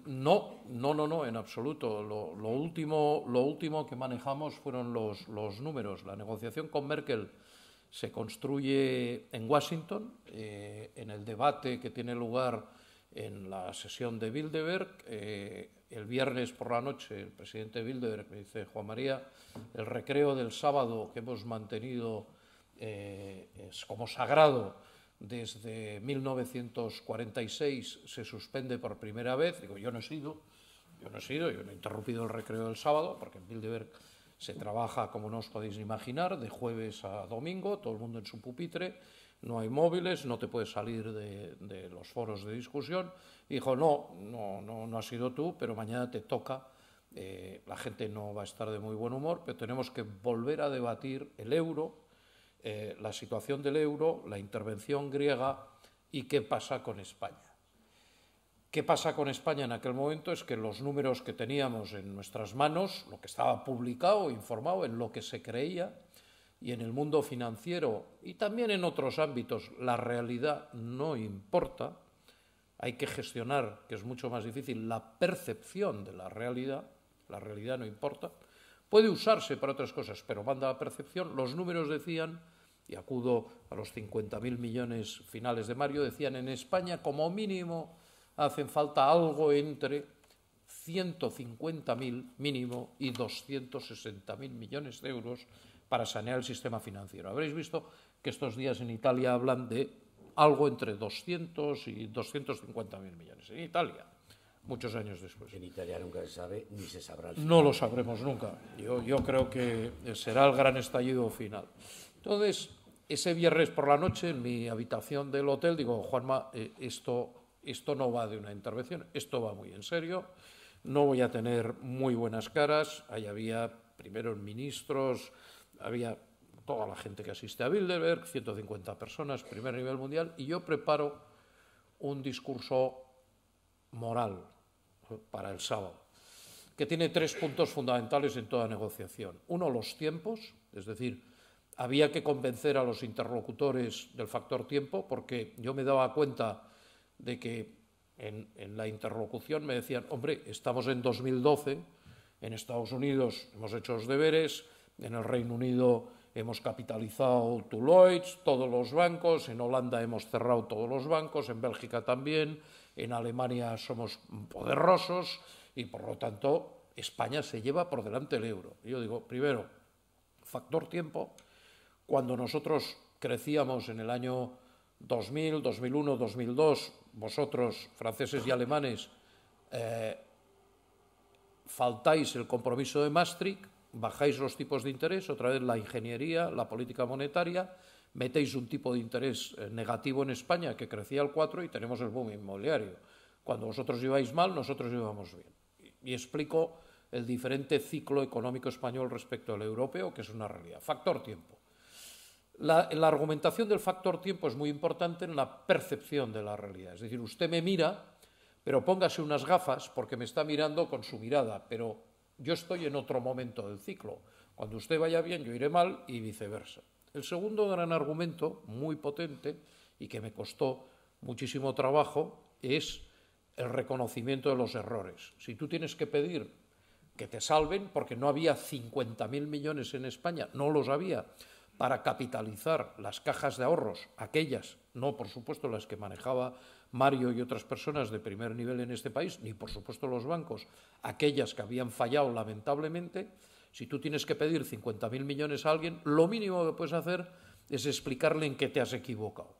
No, no, no, no, en absoluto. Lo, último, lo último que manejamos fueron los, los números. La negociación con Merkel se construye en Washington, eh, en el debate que tiene lugar en la sesión de Bilderberg. Eh, el viernes por la noche, el presidente Bilderberg me dice, Juan María, el recreo del sábado que hemos mantenido eh, es como sagrado desde 1946 se suspende por primera vez. Digo, yo no he sido, yo no he sido, yo no he interrumpido el recreo del sábado, porque en Bilderberg se trabaja, como no os podéis imaginar, de jueves a domingo, todo el mundo en su pupitre, no hay móviles, no te puedes salir de, los foros de discusión. dijo, no, no, no, no has sido tú, pero mañana te toca. Eh, la gente no va a estar de muy buen humor, pero tenemos que volver a debatir el euro, eh, la situación del euro, la intervención griega y qué pasa con España. ¿Qué pasa con España en aquel momento? Es que los números que teníamos en nuestras manos, lo que estaba publicado, informado, en lo que se creía, y en el mundo financiero y también en otros ámbitos, la realidad no importa. Hay que gestionar, que es mucho más difícil, la percepción de la realidad. La realidad no importa. Puede usarse para otras cosas, pero manda la percepción. Los números decían y acudo a los 50.000 millones finales de Mario, decían en España como mínimo hacen falta algo entre 150.000 mínimo y 260.000 millones de euros para sanear el sistema financiero. Habréis visto que estos días en Italia hablan de algo entre 200 y 250.000 millones. En Italia, muchos años después. En Italia nunca se sabe ni se sabrá. El no lo sabremos nunca. yo creo que será el gran estallido final. Entonces, ese viernes por la noche, en mi habitación del hotel, digo, Juanma, eh, esto, esto no va de una intervención, esto va muy en serio, no voy a tener muy buenas caras. Ahí había primeros ministros, había toda la gente que asiste a Bilderberg, 150 personas, primer nivel mundial, y yo preparo un discurso moral para el sábado, que tiene tres puntos fundamentales en toda negociación. Uno, los tiempos, es decir, había que convencer a los interlocutores del factor tiempo porque yo me daba cuenta de que en, la interlocución me decían, hombre, estamos en 2012, en Estados Unidos hemos hecho los deberes, en el Reino Unido hemos capitalizado Tuloids, todos los bancos, en Holanda hemos cerrado todos los bancos, en Bélgica también, en Alemania somos poderosos y por lo tanto España se lleva por delante el euro. Yo digo, primero, factor tiempo, cuando nosotros crecíamos en el año 2000, 2001, 2002, vosotros, franceses y alemanes, eh, faltáis el compromiso de Maastricht, bajáis los tipos de interés, otra vez la ingeniería, la política monetaria, metéis un tipo de interés eh, negativo en España que crecía al 4 y tenemos el boom inmobiliario. Cuando vosotros lleváis mal, nosotros llevamos bien. y explico el diferente ciclo económico español respecto al europeo, que es una realidad. Factor tiempo. La, argumentación del factor tiempo es muy importante en la percepción de la realidad. Es decir, usted me mira, pero póngase unas gafas porque me está mirando con su mirada, pero yo estoy en otro momento del ciclo. Cuando usted vaya bien, yo iré mal y viceversa. El segundo gran argumento, muy potente y que me costó muchísimo trabajo, es el reconocimiento de los errores. Si tú tienes que pedir que te salven, porque no había 50.000 millones en España, no los había para capitalizar las cajas de ahorros, aquellas, no por supuesto las que manejaba Mario y otras personas de primer nivel en este país, ni por supuesto los bancos, aquellas que habían fallado lamentablemente, si tú tienes que pedir 50.000 millones a alguien, lo mínimo que puedes hacer es explicarle en qué te has equivocado.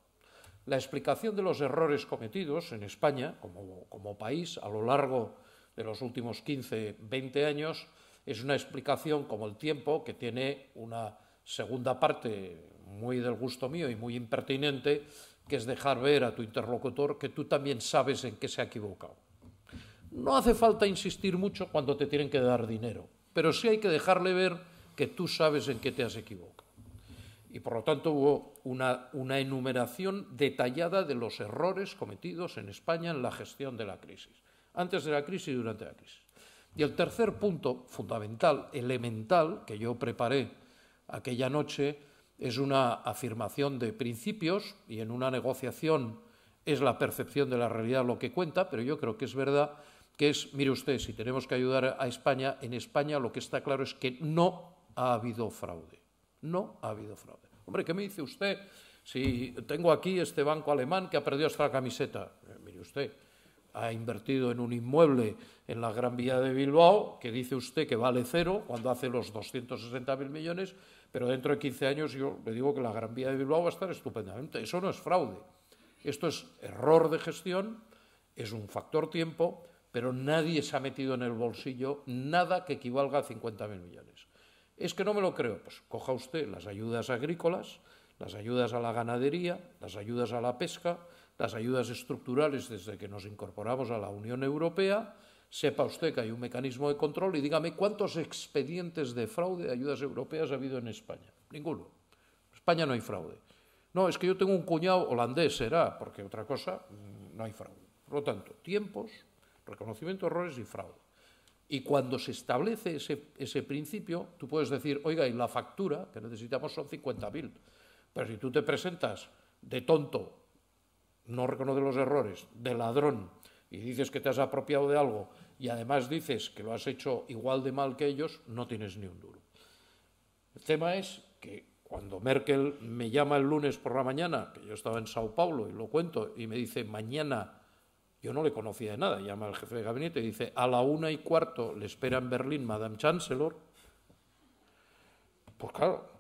La explicación de los errores cometidos en España, como, país, a lo largo de los últimos 15, 20 años, es una explicación como el tiempo que tiene una segunda parte muy del gusto mío y muy impertinente, que es dejar ver a tu interlocutor que tú también sabes en qué se ha equivocado. No hace falta insistir mucho cuando te tienen que dar dinero, pero sí hay que dejarle ver que tú sabes en qué te has equivocado. Y por lo tanto hubo una, enumeración detallada de los errores cometidos en España en la gestión de la crisis, antes de la crisis y durante la crisis. Y el tercer punto fundamental, elemental, que yo preparé aquella noche es una afirmación de principios y en una negociación es la percepción de la realidad lo que cuenta, pero yo creo que es verdad que es, mire usted, si tenemos que ayudar a España, en España lo que está claro es que no ha habido fraude. No ha habido fraude. Hombre, ¿qué me dice usted si tengo aquí este banco alemán que ha perdido hasta la camiseta? Eh, mire usted, ha invertido en un inmueble en la Gran Vía de Bilbao, que dice usted que vale cero cuando hace los 260.000 millones, pero dentro de 15 años yo le digo que la Gran Vía de Bilbao va a estar estupendamente. Eso no es fraude. Esto es error de gestión, es un factor tiempo, pero nadie se ha metido en el bolsillo nada que equivalga a 50.000 millones. Es que no me lo creo. Pues coja usted las ayudas agrícolas, las ayudas a la ganadería, las ayudas a la pesca, las ayudas estructurales desde que nos incorporamos a la Unión Europea, sepa usted que hay un mecanismo de control y dígame cuántos expedientes de fraude de ayudas europeas ha habido en España. Ninguno. En España no hay fraude. No, es que yo tengo un cuñado holandés, será, porque otra cosa, mm, no hay fraude. Por lo tanto, tiempos, reconocimiento de errores y fraude. Y cuando se establece ese, ese principio, tú puedes decir, oiga, y la factura que necesitamos son 50.000. Pero si tú te presentas de tonto no reconoce los errores, de ladrón, y dices que te has apropiado de algo, y además dices que lo has hecho igual de mal que ellos, no tienes ni un duro. El tema es que cuando Merkel me llama el lunes por la mañana, que yo estaba en Sao Paulo y lo cuento, y me dice, mañana yo no le conocía de nada. Llama al jefe de gabinete y dice, a la una y cuarto le espera en Berlín Madame Chancellor. Pues claro,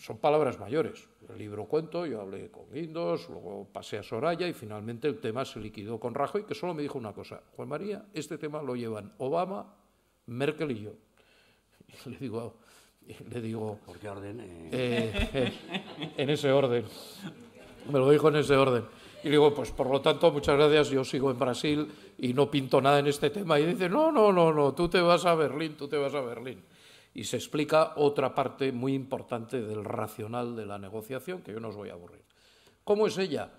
son palabras mayores. El libro cuento, yo hablé con Guindos, luego pasé a Soraya y finalmente el tema se liquidó con Rajoy, que solo me dijo una cosa, Juan María, este tema lo llevan Obama, Merkel y yo. [LAUGHS] le digo, le digo... ¿Por qué orden? Eh. Eh, eh, en ese orden. Me lo dijo en ese orden. Y digo, pues por lo tanto, muchas gracias, yo sigo en Brasil y no pinto nada en este tema. Y dice, no, no, no, no, tú te vas a Berlín, tú te vas a Berlín y se explica otra parte muy importante del racional de la negociación, que yo no os voy a aburrir. ¿Cómo es ella?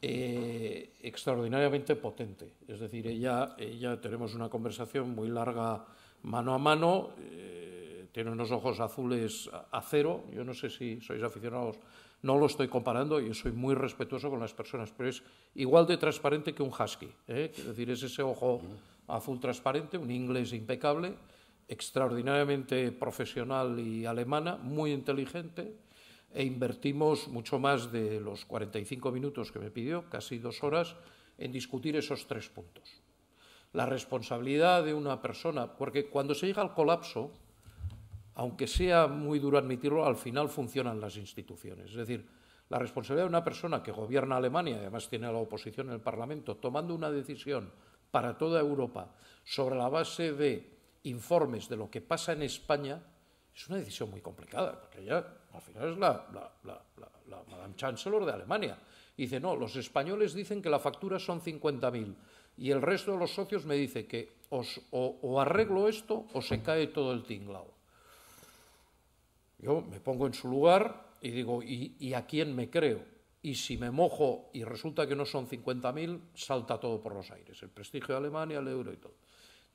Eh, extraordinariamente potente. Es decir, ella, tenemos una conversación muy larga mano a mano, eh, tiene unos ojos azules acero, yo no sé si sois aficionados, no lo estoy comparando, y soy muy respetuoso con las personas, pero es igual de transparente que un husky. Es ¿eh? decir, es ese ojo azul transparente, un inglés impecable extraordinariamente profesional y alemana, muy inteligente, e invertimos mucho más de los 45 minutos que me pidió, casi dos horas, en discutir esos tres puntos. La responsabilidad de una persona, porque cuando se llega al colapso, aunque sea muy duro admitirlo, al final funcionan las instituciones. Es decir, la responsabilidad de una persona que gobierna Alemania, además tiene a la oposición en el Parlamento, tomando una decisión para toda Europa sobre la base de informes de lo que pasa en España es una decisión muy complicada, porque ya al final es la, la, la, Madame Chancellor de Alemania. dice, no, los españoles dicen que la factura son 50.000 y el resto de los socios me dice que os, o, arreglo esto o se cae todo el tinglao. Yo me pongo en su lugar y digo, ¿y, y a quién me creo? Y si me mojo y resulta que no son 50.000, salta todo por los aires, el prestigio de Alemania, el euro y todo.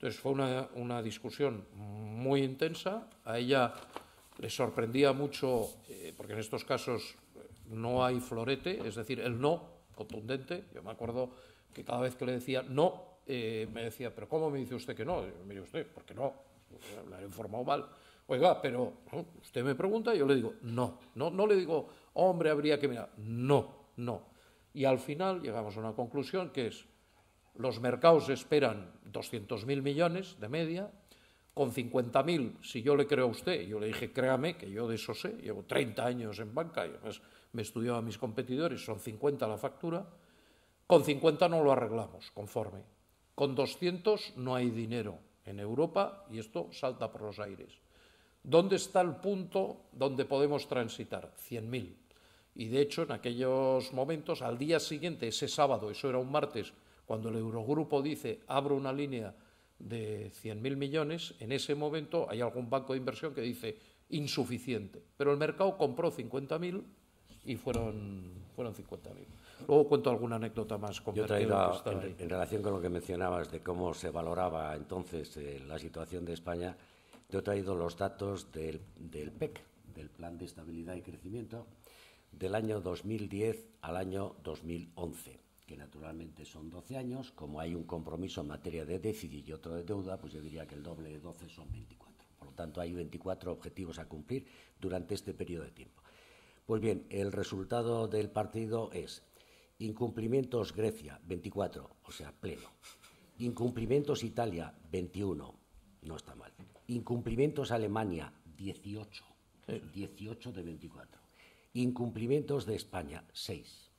Entonces fue una, discusión muy intensa. A ella le sorprendía mucho, eh, porque en estos casos eh, no hay florete, es decir, el no contundente. Yo me acuerdo que cada vez que le decía no, eh, me decía, pero ¿cómo me dice usted que no? Mire usted, ¿por qué no? La he informado mal. Oiga, pero usted me pregunta, yo le digo, no, no, no le digo, hombre, habría que mirar, no, no. Y al final llegamos a una conclusión que es, los mercados esperan 200.000 millones de media, con 50.000, si yo le creo a usted, yo le dije, créame, que yo de eso sé, llevo 30 años en banca y además me estudiaba a mis competidores, son 50 la factura, con 50 no lo arreglamos, conforme. Con 200 no hay dinero en Europa y esto salta por los aires. ¿Dónde está el punto donde podemos transitar? 100.000. Y de hecho, en aquellos momentos, al día siguiente, ese sábado, eso era un martes, cuando el Eurogrupo dice, abro una línea de 100.000 millones, en ese momento hay algún banco de inversión que dice, insuficiente. Pero el mercado compró 50.000 y fueron, fueron 50.000. Luego cuento alguna anécdota más. en, relación con lo que mencionabas de cómo se valoraba entonces eh, la situación de España, yo he traído los datos del, del, PEC, del Plan de Estabilidad y Crecimiento, del año 2010 al año 2011 que naturalmente son 12 años. Como hay un compromiso en materia de déficit y otro de deuda, pues yo diría que el doble de 12 son 24. Por lo tanto, hay 24 objetivos a cumplir durante este periodo de tiempo. Pues bien, el resultado del partido es incumplimientos Grecia, 24, o sea, pleno. Incumplimientos Italia, 21, no está mal. Incumplimientos Alemania, 18, 18 de 24. Incumplimientos de España, 6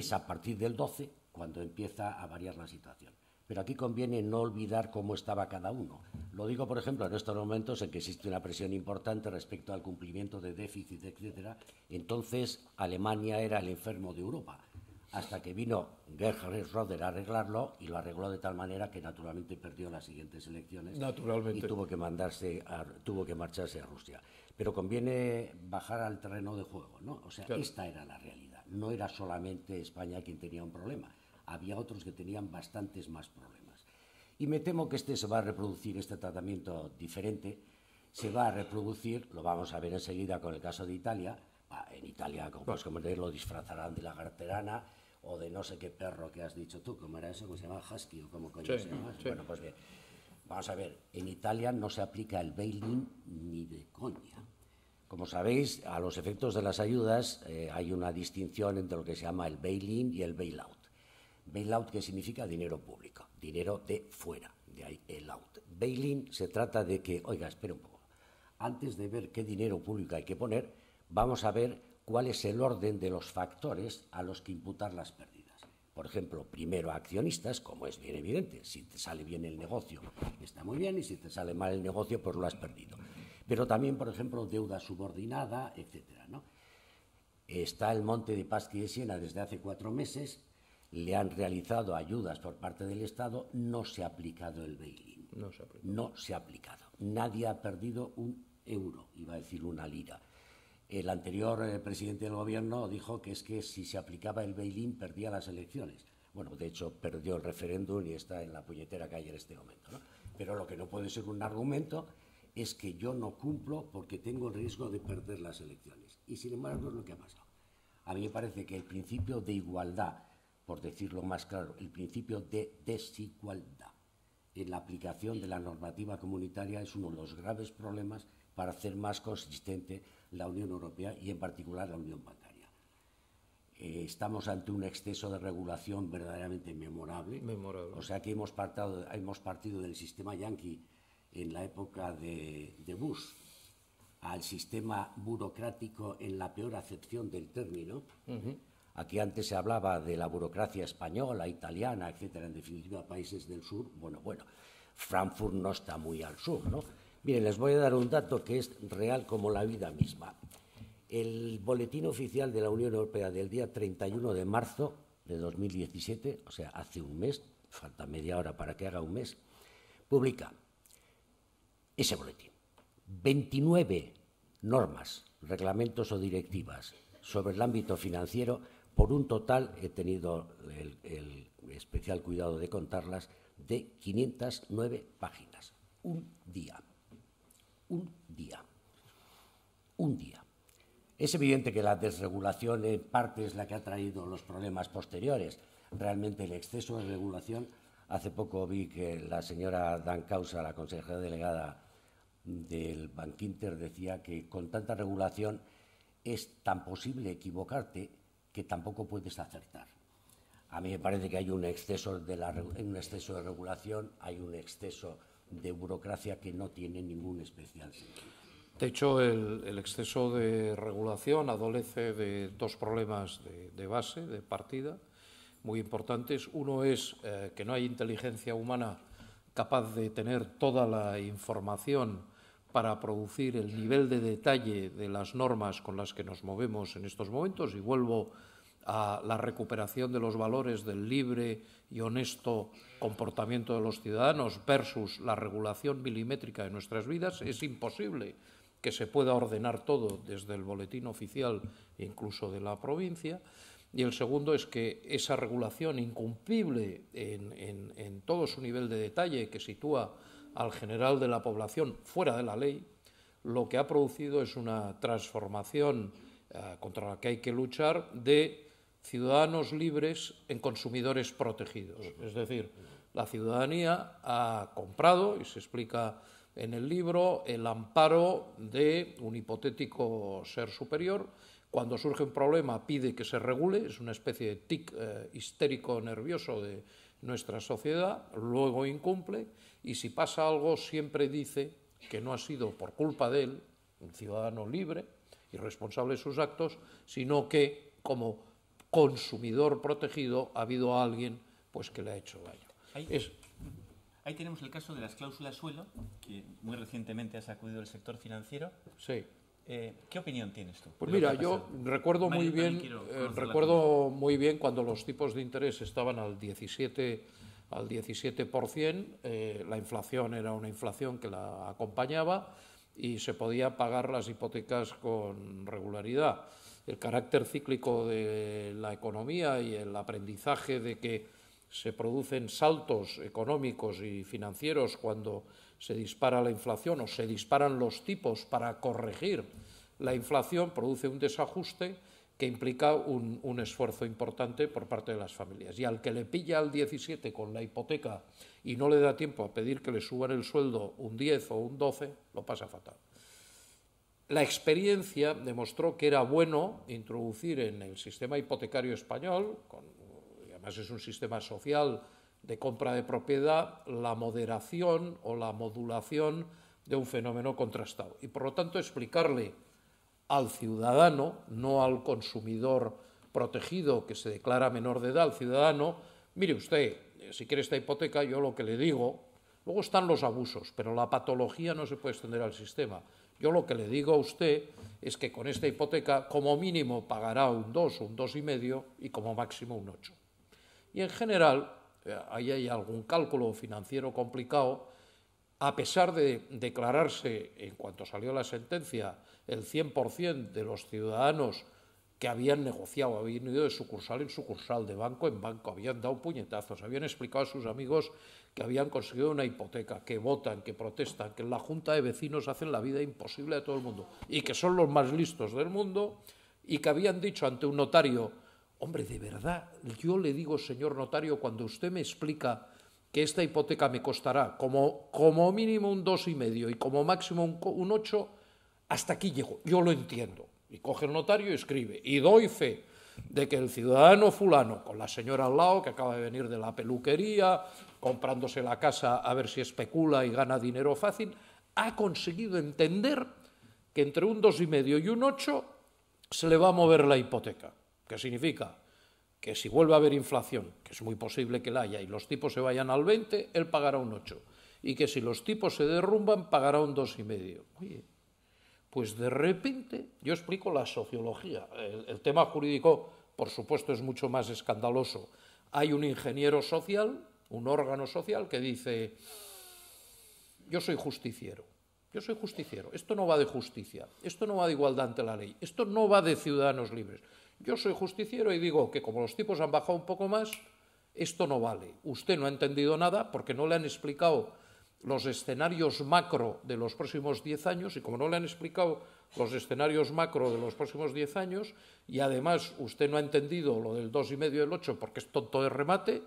es a partir del 12 cuando empieza a variar la situación. Pero aquí conviene no olvidar cómo estaba cada uno. Lo digo, por ejemplo, en estos momentos en que existe una presión importante respecto al cumplimiento de déficit, etcétera. Entonces, Alemania era el enfermo de Europa, hasta que vino Gerhard Schröder a arreglarlo y lo arregló de tal manera que naturalmente perdió las siguientes elecciones y tuvo que mandarse, tuvo que marcharse a Rusia. Pero conviene bajar al terreno de juego, ¿no? O sea, esta era la realidad no era solamente España quien tenía un problema, había otros que tenían bastantes más problemas. Y me temo que este se va a reproducir, este tratamiento diferente, se va a reproducir, lo vamos a ver enseguida con el caso de Italia, en Italia, como puedes lo disfrazarán de la garterana o de no sé qué perro que has dicho tú, como era eso, que se llama Husky o como coño se llama. Bueno, pues bien, vamos a ver, en Italia no se aplica el bail ni de coña. Como sabéis, a los efectos de las ayudas eh, hay una distinción entre lo que se llama el bail-in y el bail-out. Bail-out que significa dinero público, dinero de fuera, de ahí el out. Bail-in se trata de que, oiga, espera un poco, antes de ver qué dinero público hay que poner, vamos a ver cuál es el orden de los factores a los que imputar las pérdidas. Por ejemplo, primero accionistas, como es bien evidente, si te sale bien el negocio está muy bien y si te sale mal el negocio pues lo has perdido pero también, por ejemplo, deuda subordinada, etc. Está el Monte de Pasqui de Siena desde hace cuatro meses, le han realizado ayudas por parte del Estado, no se ha aplicado el bail no, no se ha aplicado. Nadie ha perdido un euro, iba a decir una lira. El anterior eh, presidente del gobierno dijo que es que si se aplicaba el bail perdía las elecciones. Bueno, de hecho perdió el referéndum y está en la puñetera calle en este momento. ¿no? Pero lo que no puede ser un argumento es que yo no cumplo porque tengo el riesgo de perder las elecciones. Y sin embargo es lo que ha pasado. A mí me parece que el principio de igualdad, por decirlo más claro, el principio de desigualdad en la aplicación de la normativa comunitaria es uno de los graves problemas para hacer más consistente la Unión Europea y en particular la Unión Bancaria. Eh, estamos ante un exceso de regulación verdaderamente memorable. O sea que hemos, hemos partido del sistema Yankee en la época de, Bush al sistema burocrático en la peor acepción del término. Aquí antes se hablaba de la burocracia española, italiana, etcétera, en definitiva países del sur. Bueno, bueno, Frankfurt no está muy al sur, ¿no? Miren, les voy a dar un dato que es real como la vida misma. El boletín oficial de la Unión Europea del día 31 de marzo de 2017, o sea, hace un mes, falta media hora para que haga un mes, publica ese boletín. 29 normas, reglamentos o directivas sobre el ámbito financiero, por un total, he tenido el, especial cuidado de contarlas, de 509 páginas. Un día. Un día. Un día. Es evidente que la desregulación en parte es la que ha traído los problemas posteriores. Realmente el exceso de regulación, hace poco vi que la señora Dancausa, la consejera delegada del Inter decía que con tanta regulación es tan posible equivocarte que tampoco puedes acertar. A mí me parece que hay un exceso de, un exceso de regulación, hay un exceso de burocracia que no tiene ningún especial sentido. De hecho, el, exceso de regulación adolece de dos problemas de, base, de partida, muy importantes. Uno es eh, que no hay inteligencia humana capaz de tener toda la información para producir el nivel de detalle de las normas con las que nos movemos en estos momentos. Y vuelvo a la recuperación de los valores del libre y honesto comportamiento de los ciudadanos versus la regulación milimétrica de nuestras vidas, es imposible que se pueda ordenar todo desde el boletín oficial, incluso de la provincia. Y el segundo es que esa regulación incumplible en, en todo su nivel de detalle que sitúa al general de la población fuera de la ley, lo que ha producido es una transformación eh, contra la que hay que luchar de ciudadanos libres en consumidores protegidos. Es decir, la ciudadanía ha comprado, y se explica en el libro, el amparo de un hipotético ser superior. Cuando surge un problema pide que se regule, es una especie de tic eh, histérico nervioso de nuestra sociedad, luego incumple y si pasa algo siempre dice que no ha sido por culpa de él, un ciudadano libre y responsable de sus actos, sino que como consumidor protegido ha habido alguien pues que le ha hecho daño. Ahí, tenemos el caso de las cláusulas suelo, que muy recientemente ha sacudido el sector financiero. Sí. Eh, ¿Qué opinión tienes tú? Pues mira, yo recuerdo muy bien, eh, recuerdo muy bien cuando los tipos de interés estaban al 17 al 17%, eh, la inflación era una inflación que la acompañaba y se podía pagar las hipotecas con regularidad. El carácter cíclico de la economía y el aprendizaje de que se producen saltos económicos y financieros cuando se dispara la inflación o se disparan los tipos para corregir la inflación produce un desajuste que implica un, esfuerzo importante por parte de las familias. Y al que le pilla al 17 con la hipoteca y no le da tiempo a pedir que le suban el sueldo un 10 o un 12, lo pasa fatal. La experiencia demostró que era bueno introducir en el sistema hipotecario español, además es un sistema social de compra de propiedad, la moderación o la modulación de un fenómeno contrastado. Y por lo tanto explicarle al ciudadano, no al consumidor protegido que se declara menor de edad, al ciudadano, mire usted, eh, si quiere esta hipoteca, yo lo que le digo, luego están los abusos, pero la patología no se puede extender al sistema. Yo lo que le digo a usted es que con esta hipoteca como mínimo pagará un 2 un 2,5 y como máximo un 8. Y en general, eh, ahí hay algún cálculo financiero complicado, a pesar de declararse, en cuanto salió la sentencia, el 100% de los ciudadanos que habían negociado, habían ido de sucursal en sucursal, de banco en banco, habían dado puñetazos, habían explicado a sus amigos que habían conseguido una hipoteca, que votan, que protestan, que en la Junta de Vecinos hacen la vida imposible a todo el mundo y que son los más listos del mundo y que habían dicho ante un notario, hombre, de verdad, yo le digo, señor notario, cuando usted me explica que esta hipoteca me costará como, mínimo un dos y medio y como máximo un, un 8, hasta aquí llego, yo lo entiendo. Y coge el notario y escribe, y doy fe de que el ciudadano fulano, con la señora al lado, que acaba de venir de la peluquería, comprándose la casa a ver si especula y gana dinero fácil, ha conseguido entender que entre un dos y medio y un 8 se le va a mover la hipoteca. ¿Qué significa? Que si vuelve a haber inflación, que es muy posible que la haya, y los tipos se vayan al 20, él pagará un 8. Y que si los tipos se derrumban, pagará un dos y medio. Oye, pues de repente, yo explico la sociología. El, tema jurídico, por supuesto, es mucho más escandaloso. Hay un ingeniero social, un órgano social, que dice, yo soy justiciero. Yo soy justiciero. Esto no va de justicia. Esto no va de igualdad ante la ley. Esto no va de ciudadanos libres. Yo soy justiciero y digo que como los tipos han bajado un poco más, esto no vale. Usted no ha entendido nada porque no le han explicado los escenarios macro de los próximos 10 años, y como no le han explicado los escenarios macro de los próximos 10 años, y además usted no ha entendido lo del 2,5 y medio el 8 porque es tonto de remate,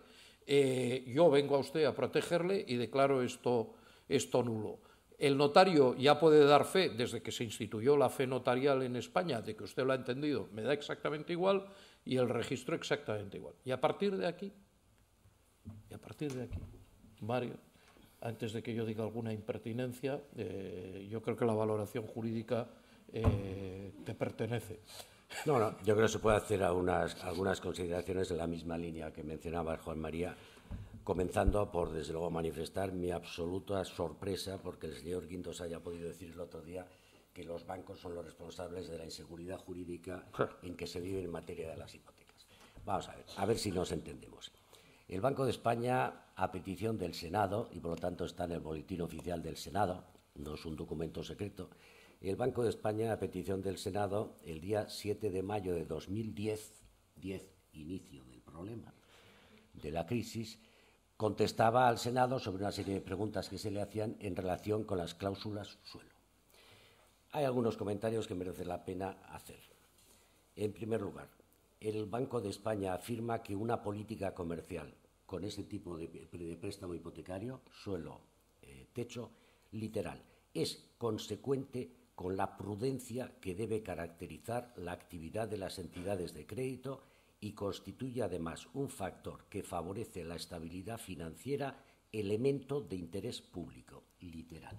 eh, yo vengo a usted a protegerle y declaro esto, esto nulo. El notario ya puede dar fe, desde que se instituyó la fe notarial en España, de que usted lo ha entendido, me da exactamente igual, y el registro exactamente igual. Y a partir de aquí, y a partir de aquí, Mario antes de que yo diga alguna impertinencia, eh, yo creo que la valoración jurídica eh, te pertenece. No, no, yo creo que se puede hacer algunas, consideraciones en la misma línea que mencionaba Juan María, comenzando por, desde luego, manifestar mi absoluta sorpresa porque el señor Quintos haya podido decir el otro día que los bancos son los responsables de la inseguridad jurídica en que se vive en materia de las hipotecas. Vamos a ver, a ver si nos entendemos. El Banco de España, a petición del Senado, y por lo tanto está en el boletín oficial del Senado, no es un documento secreto, el Banco de España, a petición del Senado, el día 7 de mayo de 2010, 10, inicio del problema, de la crisis, contestaba al Senado sobre una serie de preguntas que se le hacían en relación con las cláusulas suelo. Hay algunos comentarios que merece la pena hacer. En primer lugar, el Banco de España afirma que una política comercial con ese tipo de, préstamo hipotecario, suelo, eh, techo, literal, es consecuente con la prudencia que debe caracterizar la actividad de las entidades de crédito y constituye además un factor que favorece la estabilidad financiera, elemento de interés público, literal.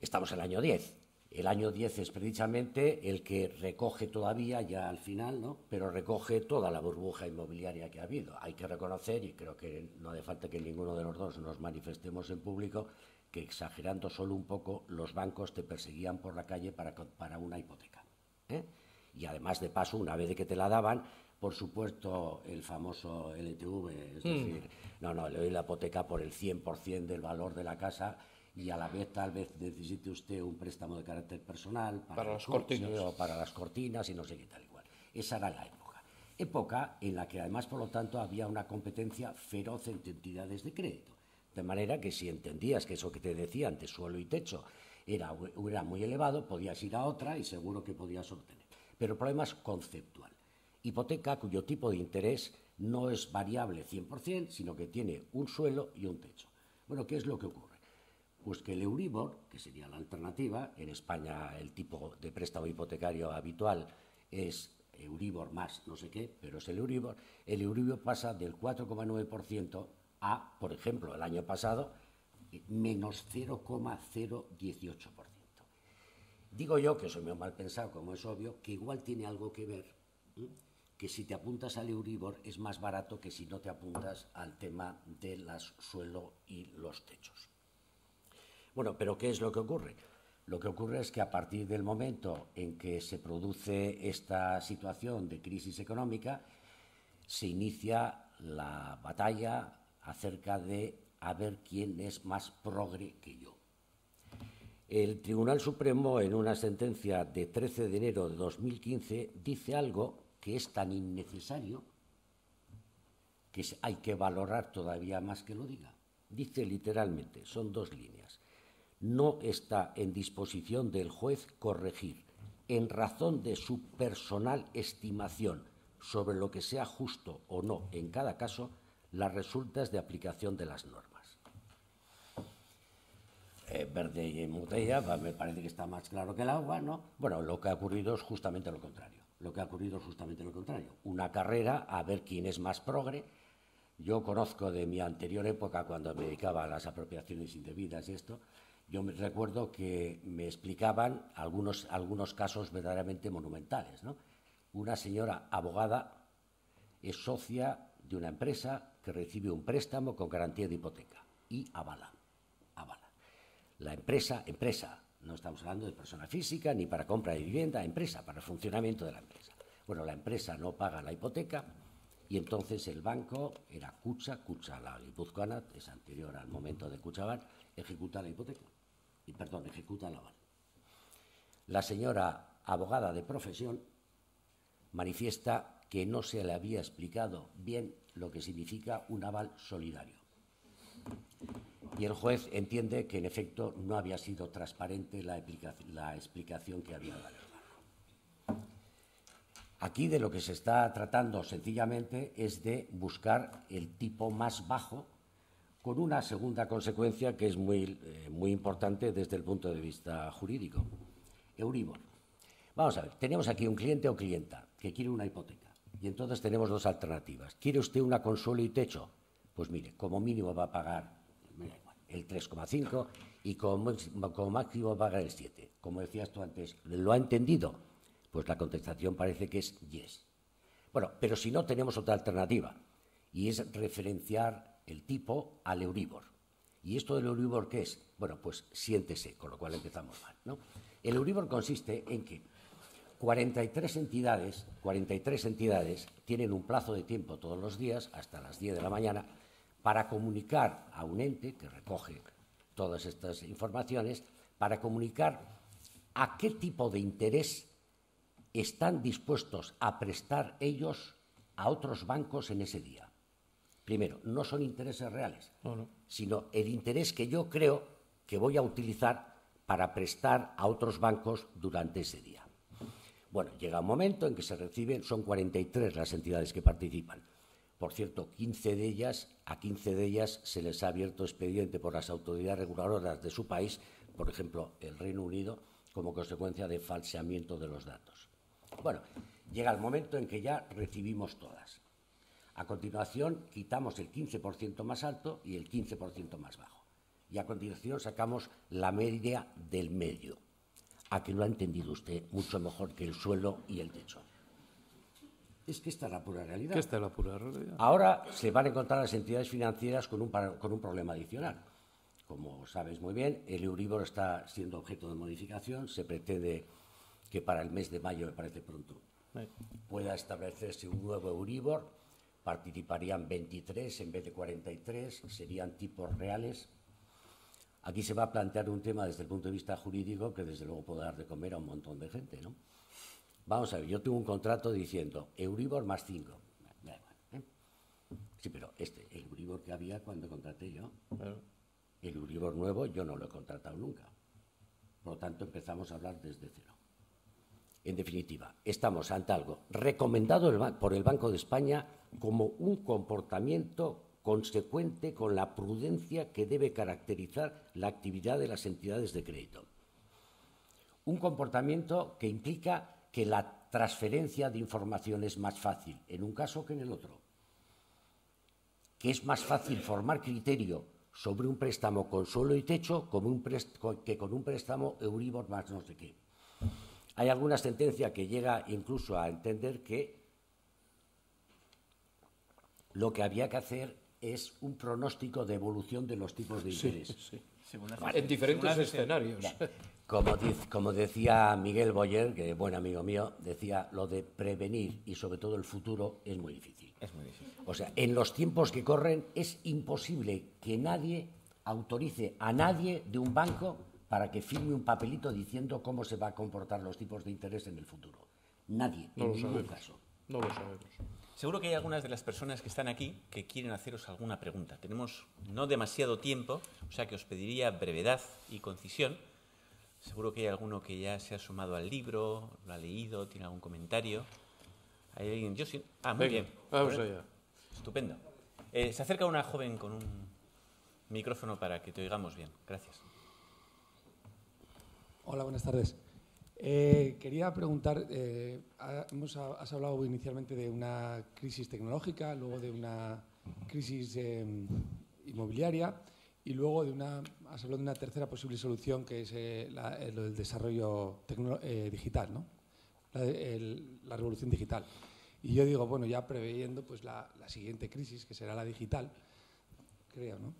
Estamos en el año 10. El año 10 es precisamente el que recoge todavía, ya al final, ¿no? pero recoge toda la burbuja inmobiliaria que ha habido. Hay que reconocer, y creo que no hace falta que ninguno de los dos nos manifestemos en público, que exagerando solo un poco, los bancos te perseguían por la calle para, una hipoteca. ¿eh? Y además, de paso, una vez que te la daban, por supuesto, el famoso LTV, es mm. decir, no, no, le doy la hipoteca por el 100% del valor de la casa y a la vez tal vez necesite usted un préstamo de carácter personal para, las cortinas para las cortinas y no sé qué tal igual. Esa era la época. Época en la que además, por lo tanto, había una competencia feroz entre entidades de crédito. De manera que si entendías que eso que te decía antes, suelo y techo, era, era muy elevado, podías ir a otra y seguro que podías obtener. Pero el problema es conceptual. Hipoteca cuyo tipo de interés no es variable 100%, sino que tiene un suelo y un techo. Bueno, ¿qué es lo que ocurre? Pues que el Euribor, que sería la alternativa, en España el tipo de préstamo hipotecario habitual es Euribor más no sé qué, pero es el Euribor, el Euribor pasa del 4,9% a, por ejemplo, el año pasado, eh, menos 0,018%. Digo yo, que soy muy mal pensado, como es obvio, que igual tiene algo que ver, que si te apuntas al Euribor es más barato que si no te apuntas al tema de las suelo y los techos. Bueno, pero ¿qué es lo que ocurre? Lo que ocurre es que a partir del momento en que se produce esta situación de crisis económica, se inicia la batalla acerca de a ver quién es más progre que yo. El Tribunal Supremo, en una sentencia de 13 de enero de 2015, dice algo que es tan innecesario que hay que valorar todavía más que lo diga. Dice literalmente, son dos líneas no está en disposición del juez corregir, en razón de su personal estimación sobre lo que sea justo o no en cada caso, las resultas de aplicación de las normas. Eh, verde y en botella, pues, me parece que está más claro que el agua, ¿no? Bueno, lo que ha ocurrido es justamente lo contrario. Lo que ha ocurrido es justamente lo contrario. Una carrera a ver quién es más progre. Yo conozco de mi anterior época, cuando me dedicaba a las apropiaciones indebidas y esto, yo recuerdo que me explicaban algunos, algunos casos verdaderamente monumentales. Una señora abogada es socia de una empresa que recibe un préstamo con garantía de hipoteca y avala, La empresa, empresa, no estamos hablando de persona física ni para compra de vivienda, empresa, para el funcionamiento de la empresa. Bueno, la empresa no paga la hipoteca y entonces el banco era Cucha, Cucha la guipuzcoana, es anterior al momento de Cuchaban, ejecuta la hipoteca perdón, ejecuta la aval La señora abogada de profesión manifiesta que no se le había explicado bien lo que significa un aval solidario. Y el juez entiende que en efecto no había sido transparente la, la explicación que había dado. Aquí de lo que se está tratando sencillamente es de buscar el tipo más bajo con una segunda consecuencia que es muy, eh, muy importante desde el punto de vista jurídico. Euribor. Vamos a ver, tenemos aquí un cliente o clienta que quiere una hipoteca y entonces tenemos dos alternativas. ¿Quiere usted una consuelo y techo? Pues mire, como mínimo va a pagar el 3,5 y como, como máximo va a pagar el 7. Como decías tú antes, ¿lo ha entendido? Pues la contestación parece que es yes. Bueno, pero si no, tenemos otra alternativa y es referenciar el tipo al Euribor. ¿Y esto del Euribor qué es? Bueno, pues siéntese, con lo cual empezamos mal. ¿no? El Euribor consiste en que 43 entidades, 43 entidades tienen un plazo de tiempo todos los días, hasta las 10 de la mañana, para comunicar a un ente que recoge todas estas informaciones, para comunicar a qué tipo de interés están dispuestos a prestar ellos a otros bancos en ese día primero, no son intereses reales, sino el interés que yo creo que voy a utilizar para prestar a otros bancos durante ese día. Bueno, llega un momento en que se reciben, son 43 las entidades que participan. Por cierto, 15 de ellas, a 15 de ellas se les ha abierto expediente por las autoridades reguladoras de su país, por ejemplo, el Reino Unido, como consecuencia de falseamiento de los datos. Bueno, llega el momento en que ya recibimos todas. A continuación, quitamos el 15% más alto y el 15% más bajo. Y a continuación sacamos la media del medio. A que lo ha entendido usted mucho mejor que el suelo y el techo. Es que esta es la pura realidad. Esta es la pura realidad. Ahora se van a encontrar las entidades financieras con un, con un problema adicional. Como sabes muy bien, el Euribor está siendo objeto de modificación. Se pretende que para el mes de mayo, me parece pronto, pueda establecerse un nuevo Euribor participarían 23 en vez de 43, serían tipos reales. Aquí se va a plantear un tema desde el punto de vista jurídico que desde luego puede dar de comer a un montón de gente, Vamos a ver, yo tengo un contrato diciendo Euribor más 5. ¿eh? Sí, pero este, el Euribor que había cuando contraté yo, el Euribor nuevo yo no lo he contratado nunca. Por lo tanto, empezamos a hablar desde cero. En definitiva, estamos ante algo recomendado por el Banco de España como un comportamiento consecuente con la prudencia que debe caracterizar la actividad de las entidades de crédito. Un comportamiento que implica que la transferencia de información es más fácil en un caso que en el otro, que es más fácil formar criterio sobre un préstamo con suelo y techo que con un préstamo Euribor más no sé qué. Hay alguna sentencia que llega incluso a entender que lo que había que hacer es un pronóstico de evolución de los tipos de interés. En diferentes escenarios. Como, decía Miguel Boyer, que buen amigo mío, decía lo de prevenir y sobre todo el futuro es muy difícil. Es muy difícil. O sea, en los tiempos que corren es imposible que nadie autorice a nadie de un banco para que firme un papelito diciendo cómo se va a comportar los tipos de interés en el futuro. Nadie, no en ningún sabemos. caso. No lo sabemos. Seguro que hay algunas de las personas que están aquí que quieren haceros alguna pregunta. Tenemos no demasiado tiempo, o sea que os pediría brevedad y concisión. Seguro que hay alguno que ya se ha sumado al libro, lo ha leído, tiene algún comentario. ¿Hay alguien? Ah, muy bien. Vamos allá. Estupendo. Eh, se acerca una joven con un micrófono para que te oigamos bien. Gracias. Hola, buenas tardes. Eh, quería preguntar, eh, has hablado inicialmente de una crisis tecnológica, luego de una crisis em, inmobiliaria y luego de una, has hablado de una tercera posible solución que es eh, el, desarrollo digital, ¿no? la, revolución digital. Y yo digo, bueno, ya preveyendo pues, la, siguiente crisis, que será la digital, creo, ¿no?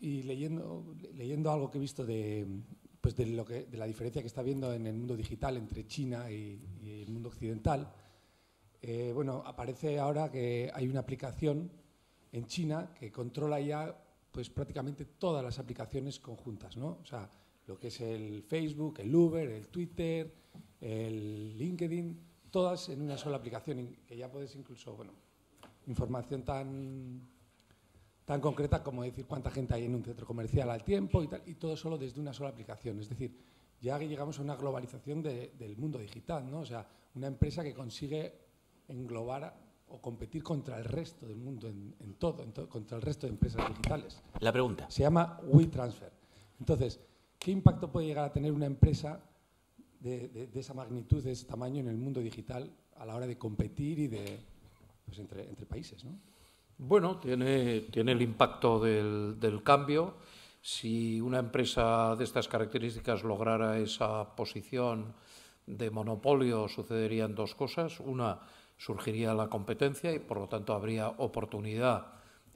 y leyendo, leyendo algo que he visto de, pues de, lo que, de la diferencia que está habiendo en el mundo digital entre China y, el mundo occidental. Eh, bueno, aparece ahora que hay una aplicación en China que controla ya pues prácticamente todas las aplicaciones conjuntas, ¿no? O sea, lo que es el Facebook, el Uber, el Twitter, el LinkedIn, todas en una sola aplicación, que ya puedes incluso, bueno, información tan tan concreta como decir cuánta gente hay en un centro comercial al tiempo y tal, y todo solo desde una sola aplicación. Es decir, ya llegamos a una globalización del mundo digital, ¿no? O sea, una empresa que consigue englobar o competir contra el resto del mundo en, todo, contra el resto de empresas digitales. La pregunta. Se llama WeTransfer. Entonces, ¿qué impacto puede llegar a tener una empresa de, esa magnitud, de ese tamaño en el mundo digital a la hora de competir y de, pues entre, entre países, ¿no? Bueno, tiene, el impacto del, del, cambio. Si una empresa de estas características lograra esa posición de monopolio, sucederían dos cosas. Una, surgiría la competencia y, por lo tanto, habría oportunidad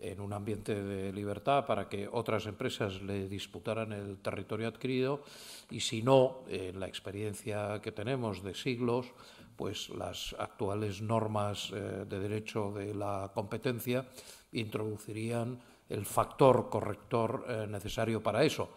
en un ambiente de libertad para que otras empresas le disputaran el territorio adquirido y, si no, en la experiencia que tenemos de siglos, pues las actuales normas eh, de derecho de la competencia introducirían el factor corrector eh, necesario para eso.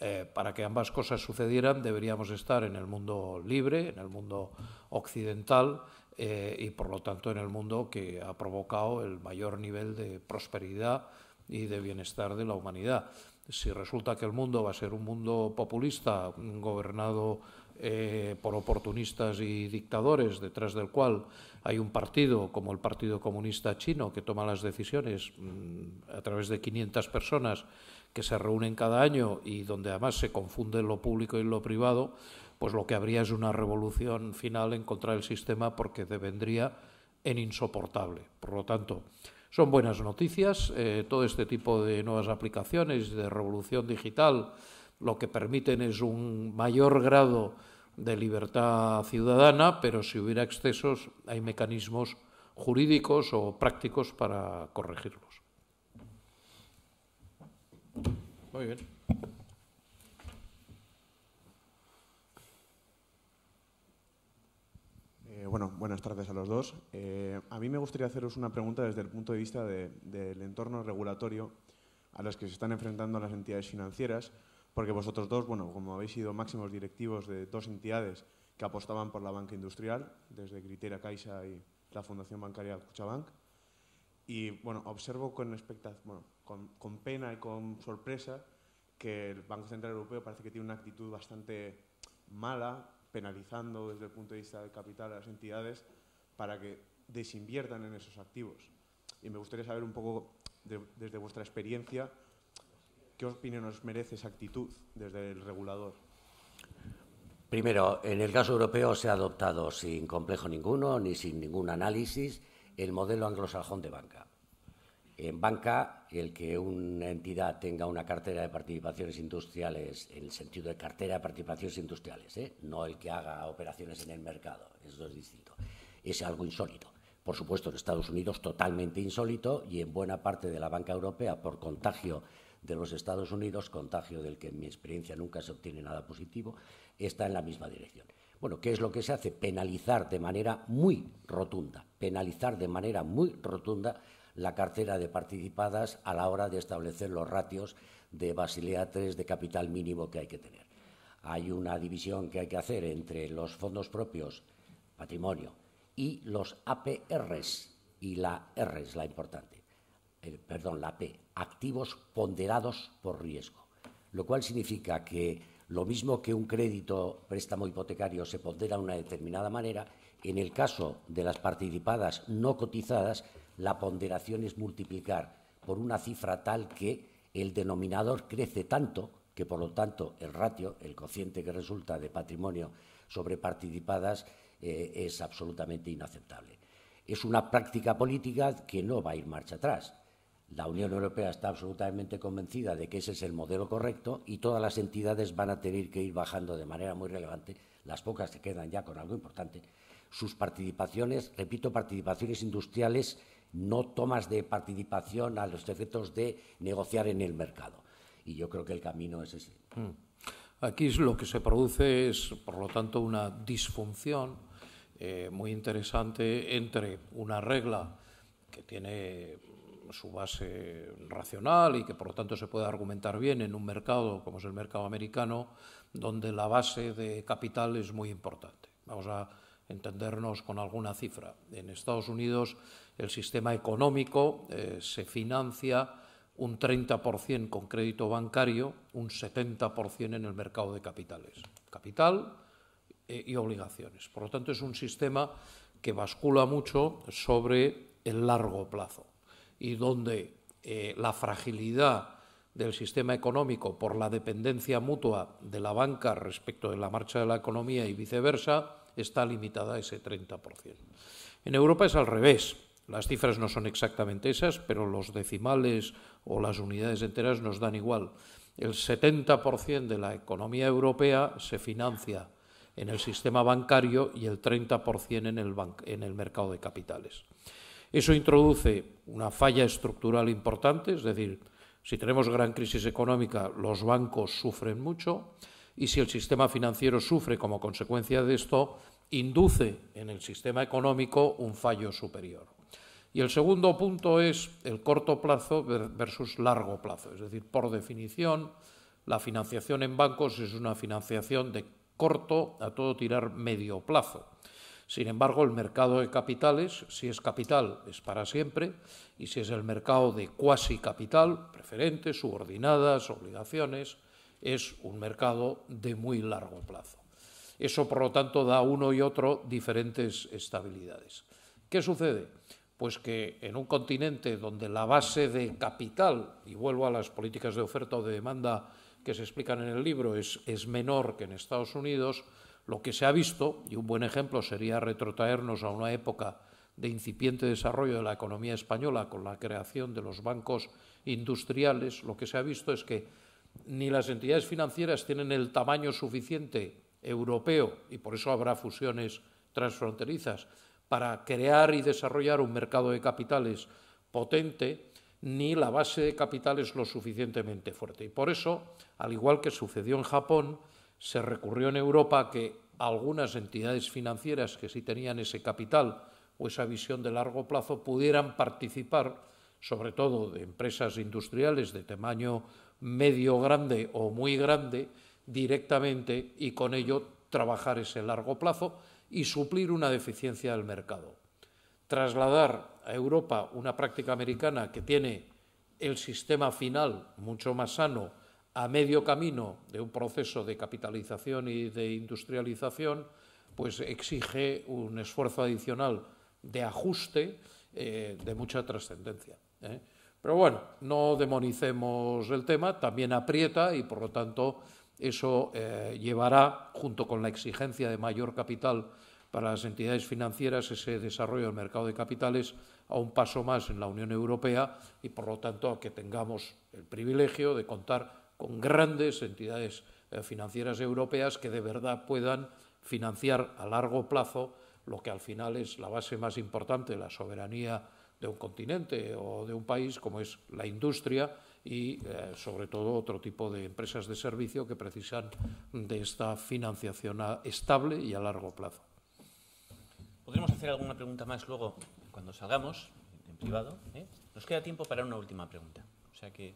Eh, para que ambas cosas sucedieran deberíamos estar en el mundo libre, en el mundo occidental y por lo tanto en el mundo que ha provocado el mayor nivel de prosperidad y de bienestar de la humanidad. Si resulta que el mundo va a ser un mundo populista gobernado eh, por oportunistas y dictadores, detrás del cual hay un partido como el Partido Comunista Chino que toma las decisiones mm, a través de 500 personas que se reúnen cada año y donde además se confunde lo público y lo privado, pues lo que habría es una revolución final en contra del sistema porque devendría en insoportable. Por lo tanto, son buenas noticias eh, todo este tipo de nuevas aplicaciones de revolución digital lo que permiten es un mayor grado de libertad ciudadana, pero si hubiera excesos hay mecanismos jurídicos o prácticos para corregirlos. Muy bien. Eh, bueno, buenas tardes a los dos. Eh, a mí me gustaría haceros una pregunta desde el punto de vista del entorno regulatorio a los que se están enfrentando las entidades financieras porque vosotros dos, bueno, como habéis sido máximos directivos de dos entidades que apostaban por la banca industrial, desde Critera Caixa y la Fundación Bancaria Cuchabank, y bueno, observo con, bueno, con, pena y con sorpresa que el Banco Central Europeo parece que tiene una actitud bastante mala, penalizando desde el punto de vista del capital a las entidades para que desinviertan en esos activos. Y me gustaría saber un poco, desde vuestra experiencia, ¿Qué opinión nos merece esa actitud desde el regulador? Primero, en el caso europeo se ha adoptado sin complejo ninguno ni sin ningún análisis el modelo anglosajón de banca. En banca, el que una entidad tenga una cartera de participaciones industriales, en el sentido de cartera de participaciones industriales, ¿eh? no el que haga operaciones en el mercado, eso es distinto. Es algo insólito. Por supuesto, en Estados Unidos totalmente insólito y en buena parte de la banca europea, por contagio de los Estados Unidos, contagio del que en mi experiencia nunca se obtiene nada positivo, está en la misma dirección. Bueno, ¿qué es lo que se hace? Penalizar de manera muy rotunda, penalizar de manera muy rotunda la cartera de participadas a la hora de establecer los ratios de Basilea III de capital mínimo que hay que tener. Hay una división que hay que hacer entre los fondos propios, patrimonio, y los APRs, y la R es la importante, eh, perdón, la P, activos ponderados por riesgo, lo cual significa que lo mismo que un crédito préstamo hipotecario se pondera de una determinada manera, en el caso de las participadas no cotizadas, la ponderación es multiplicar por una cifra tal que el denominador crece tanto que, por lo tanto, el ratio, el cociente que resulta de patrimonio sobre participadas, eh, es absolutamente inaceptable. Es una práctica política que no va a ir marcha atrás la Unión Europea está absolutamente convencida de que ese es el modelo correcto y todas las entidades van a tener que ir bajando de manera muy relevante, las pocas que quedan ya con algo importante, sus participaciones, repito, participaciones industriales, no tomas de participación a los efectos de negociar en el mercado. Y yo creo que el camino es ese. Mm. Aquí lo que se produce es, por lo tanto, una disfunción eh, muy interesante entre una regla que tiene su base racional y que por lo tanto se puede argumentar bien en un mercado como es el mercado americano, donde la base de capital es muy importante. Vamos a entendernos con alguna cifra. En Estados Unidos el sistema económico eh, se financia un 30% con crédito bancario, un 70% en el mercado de capitales. Capital eh, y obligaciones. Por lo tanto, es un sistema que bascula mucho sobre el largo plazo y donde eh, la fragilidad del sistema económico por la dependencia mutua de la banca respecto de la marcha de la economía y viceversa está limitada a ese 30%. En Europa es al revés. Las cifras no son exactamente esas, pero los decimales o las unidades enteras nos dan igual. El 70% de la economía europea se financia en el sistema bancario y el 30% en el mercado de capitales. Eso introduce una falla estructural importante, es decir, si tenemos gran crisis económica, los bancos sufren mucho y si el sistema financiero sufre como consecuencia de esto, induce en el sistema económico un fallo superior. Y el segundo punto es el corto plazo versus largo plazo. Es decir, por definición, la financiación en bancos es una financiación de corto a todo tirar medio plazo. Sin embargo, el mercado de capitales, si es capital, es para siempre, y si es el mercado de cuasi capital, preferentes, subordinadas, obligaciones, es un mercado de muy largo plazo. Eso, por lo tanto, da a uno y otro diferentes estabilidades. ¿Qué sucede? Pues que en un continente donde la base de capital, y vuelvo a las políticas de oferta o de demanda que se explican en el libro, es menor que en Estados Unidos, lo que se ha visto, y un buen ejemplo sería retrotraernos a una época de incipiente desarrollo de la economía española con la creación de los bancos industriales, lo que se ha visto es que ni las entidades financieras tienen el tamaño suficiente europeo, y por eso habrá fusiones transfronterizas, para crear y desarrollar un mercado de capitales potente, ni la base de capitales lo suficientemente fuerte. Y por eso, al igual que sucedió en Japón, se recurrió en Europa a que algunas entidades financieras que sí tenían ese capital o esa visión de largo plazo pudieran participar, sobre todo de empresas industriales de tamaño medio grande o muy grande, directamente y con ello trabajar ese largo plazo y suplir una deficiencia del mercado. Trasladar a Europa una práctica americana que tiene el sistema final mucho más sano, a medio camino de un proceso de capitalización y de industrialización, pues exige un esfuerzo adicional de ajuste eh, de mucha trascendencia. ¿eh? Pero bueno, no demonicemos el tema, también aprieta y por lo tanto eso eh, llevará, junto con la exigencia de mayor capital para las entidades financieras, ese desarrollo del mercado de capitales a un paso más en la Unión Europea y por lo tanto a que tengamos el privilegio de contar con grandes entidades eh, financieras europeas que de verdad puedan financiar a largo plazo lo que al final es la base más importante, la soberanía de un continente o de un país, como es la industria y, eh, sobre todo, otro tipo de empresas de servicio que precisan de esta financiación estable y a largo plazo. Podríamos hacer alguna pregunta más luego, cuando salgamos, en privado. ¿Eh? Nos queda tiempo para una última pregunta. O sea que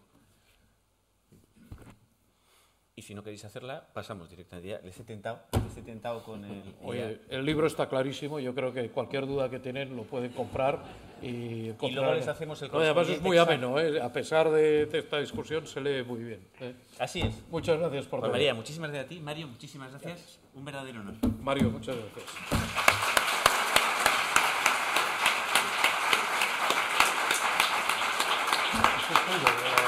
y si no queréis hacerla, pasamos directamente. les he tentado, les con el... [LAUGHS] Oye, el libro está clarísimo, yo creo que cualquier duda que tienen lo pueden comprar y... Comprar. Y luego les hacemos el... No, además es muy ameno, ¿eh? a pesar de, esta discusión se lee muy bien. ¿eh? Así es. Muchas gracias por todo. María, muchísimas gracias a ti. Mario, muchísimas gracias. Un verdadero honor. Mario, muchas gracias. [LAUGHS]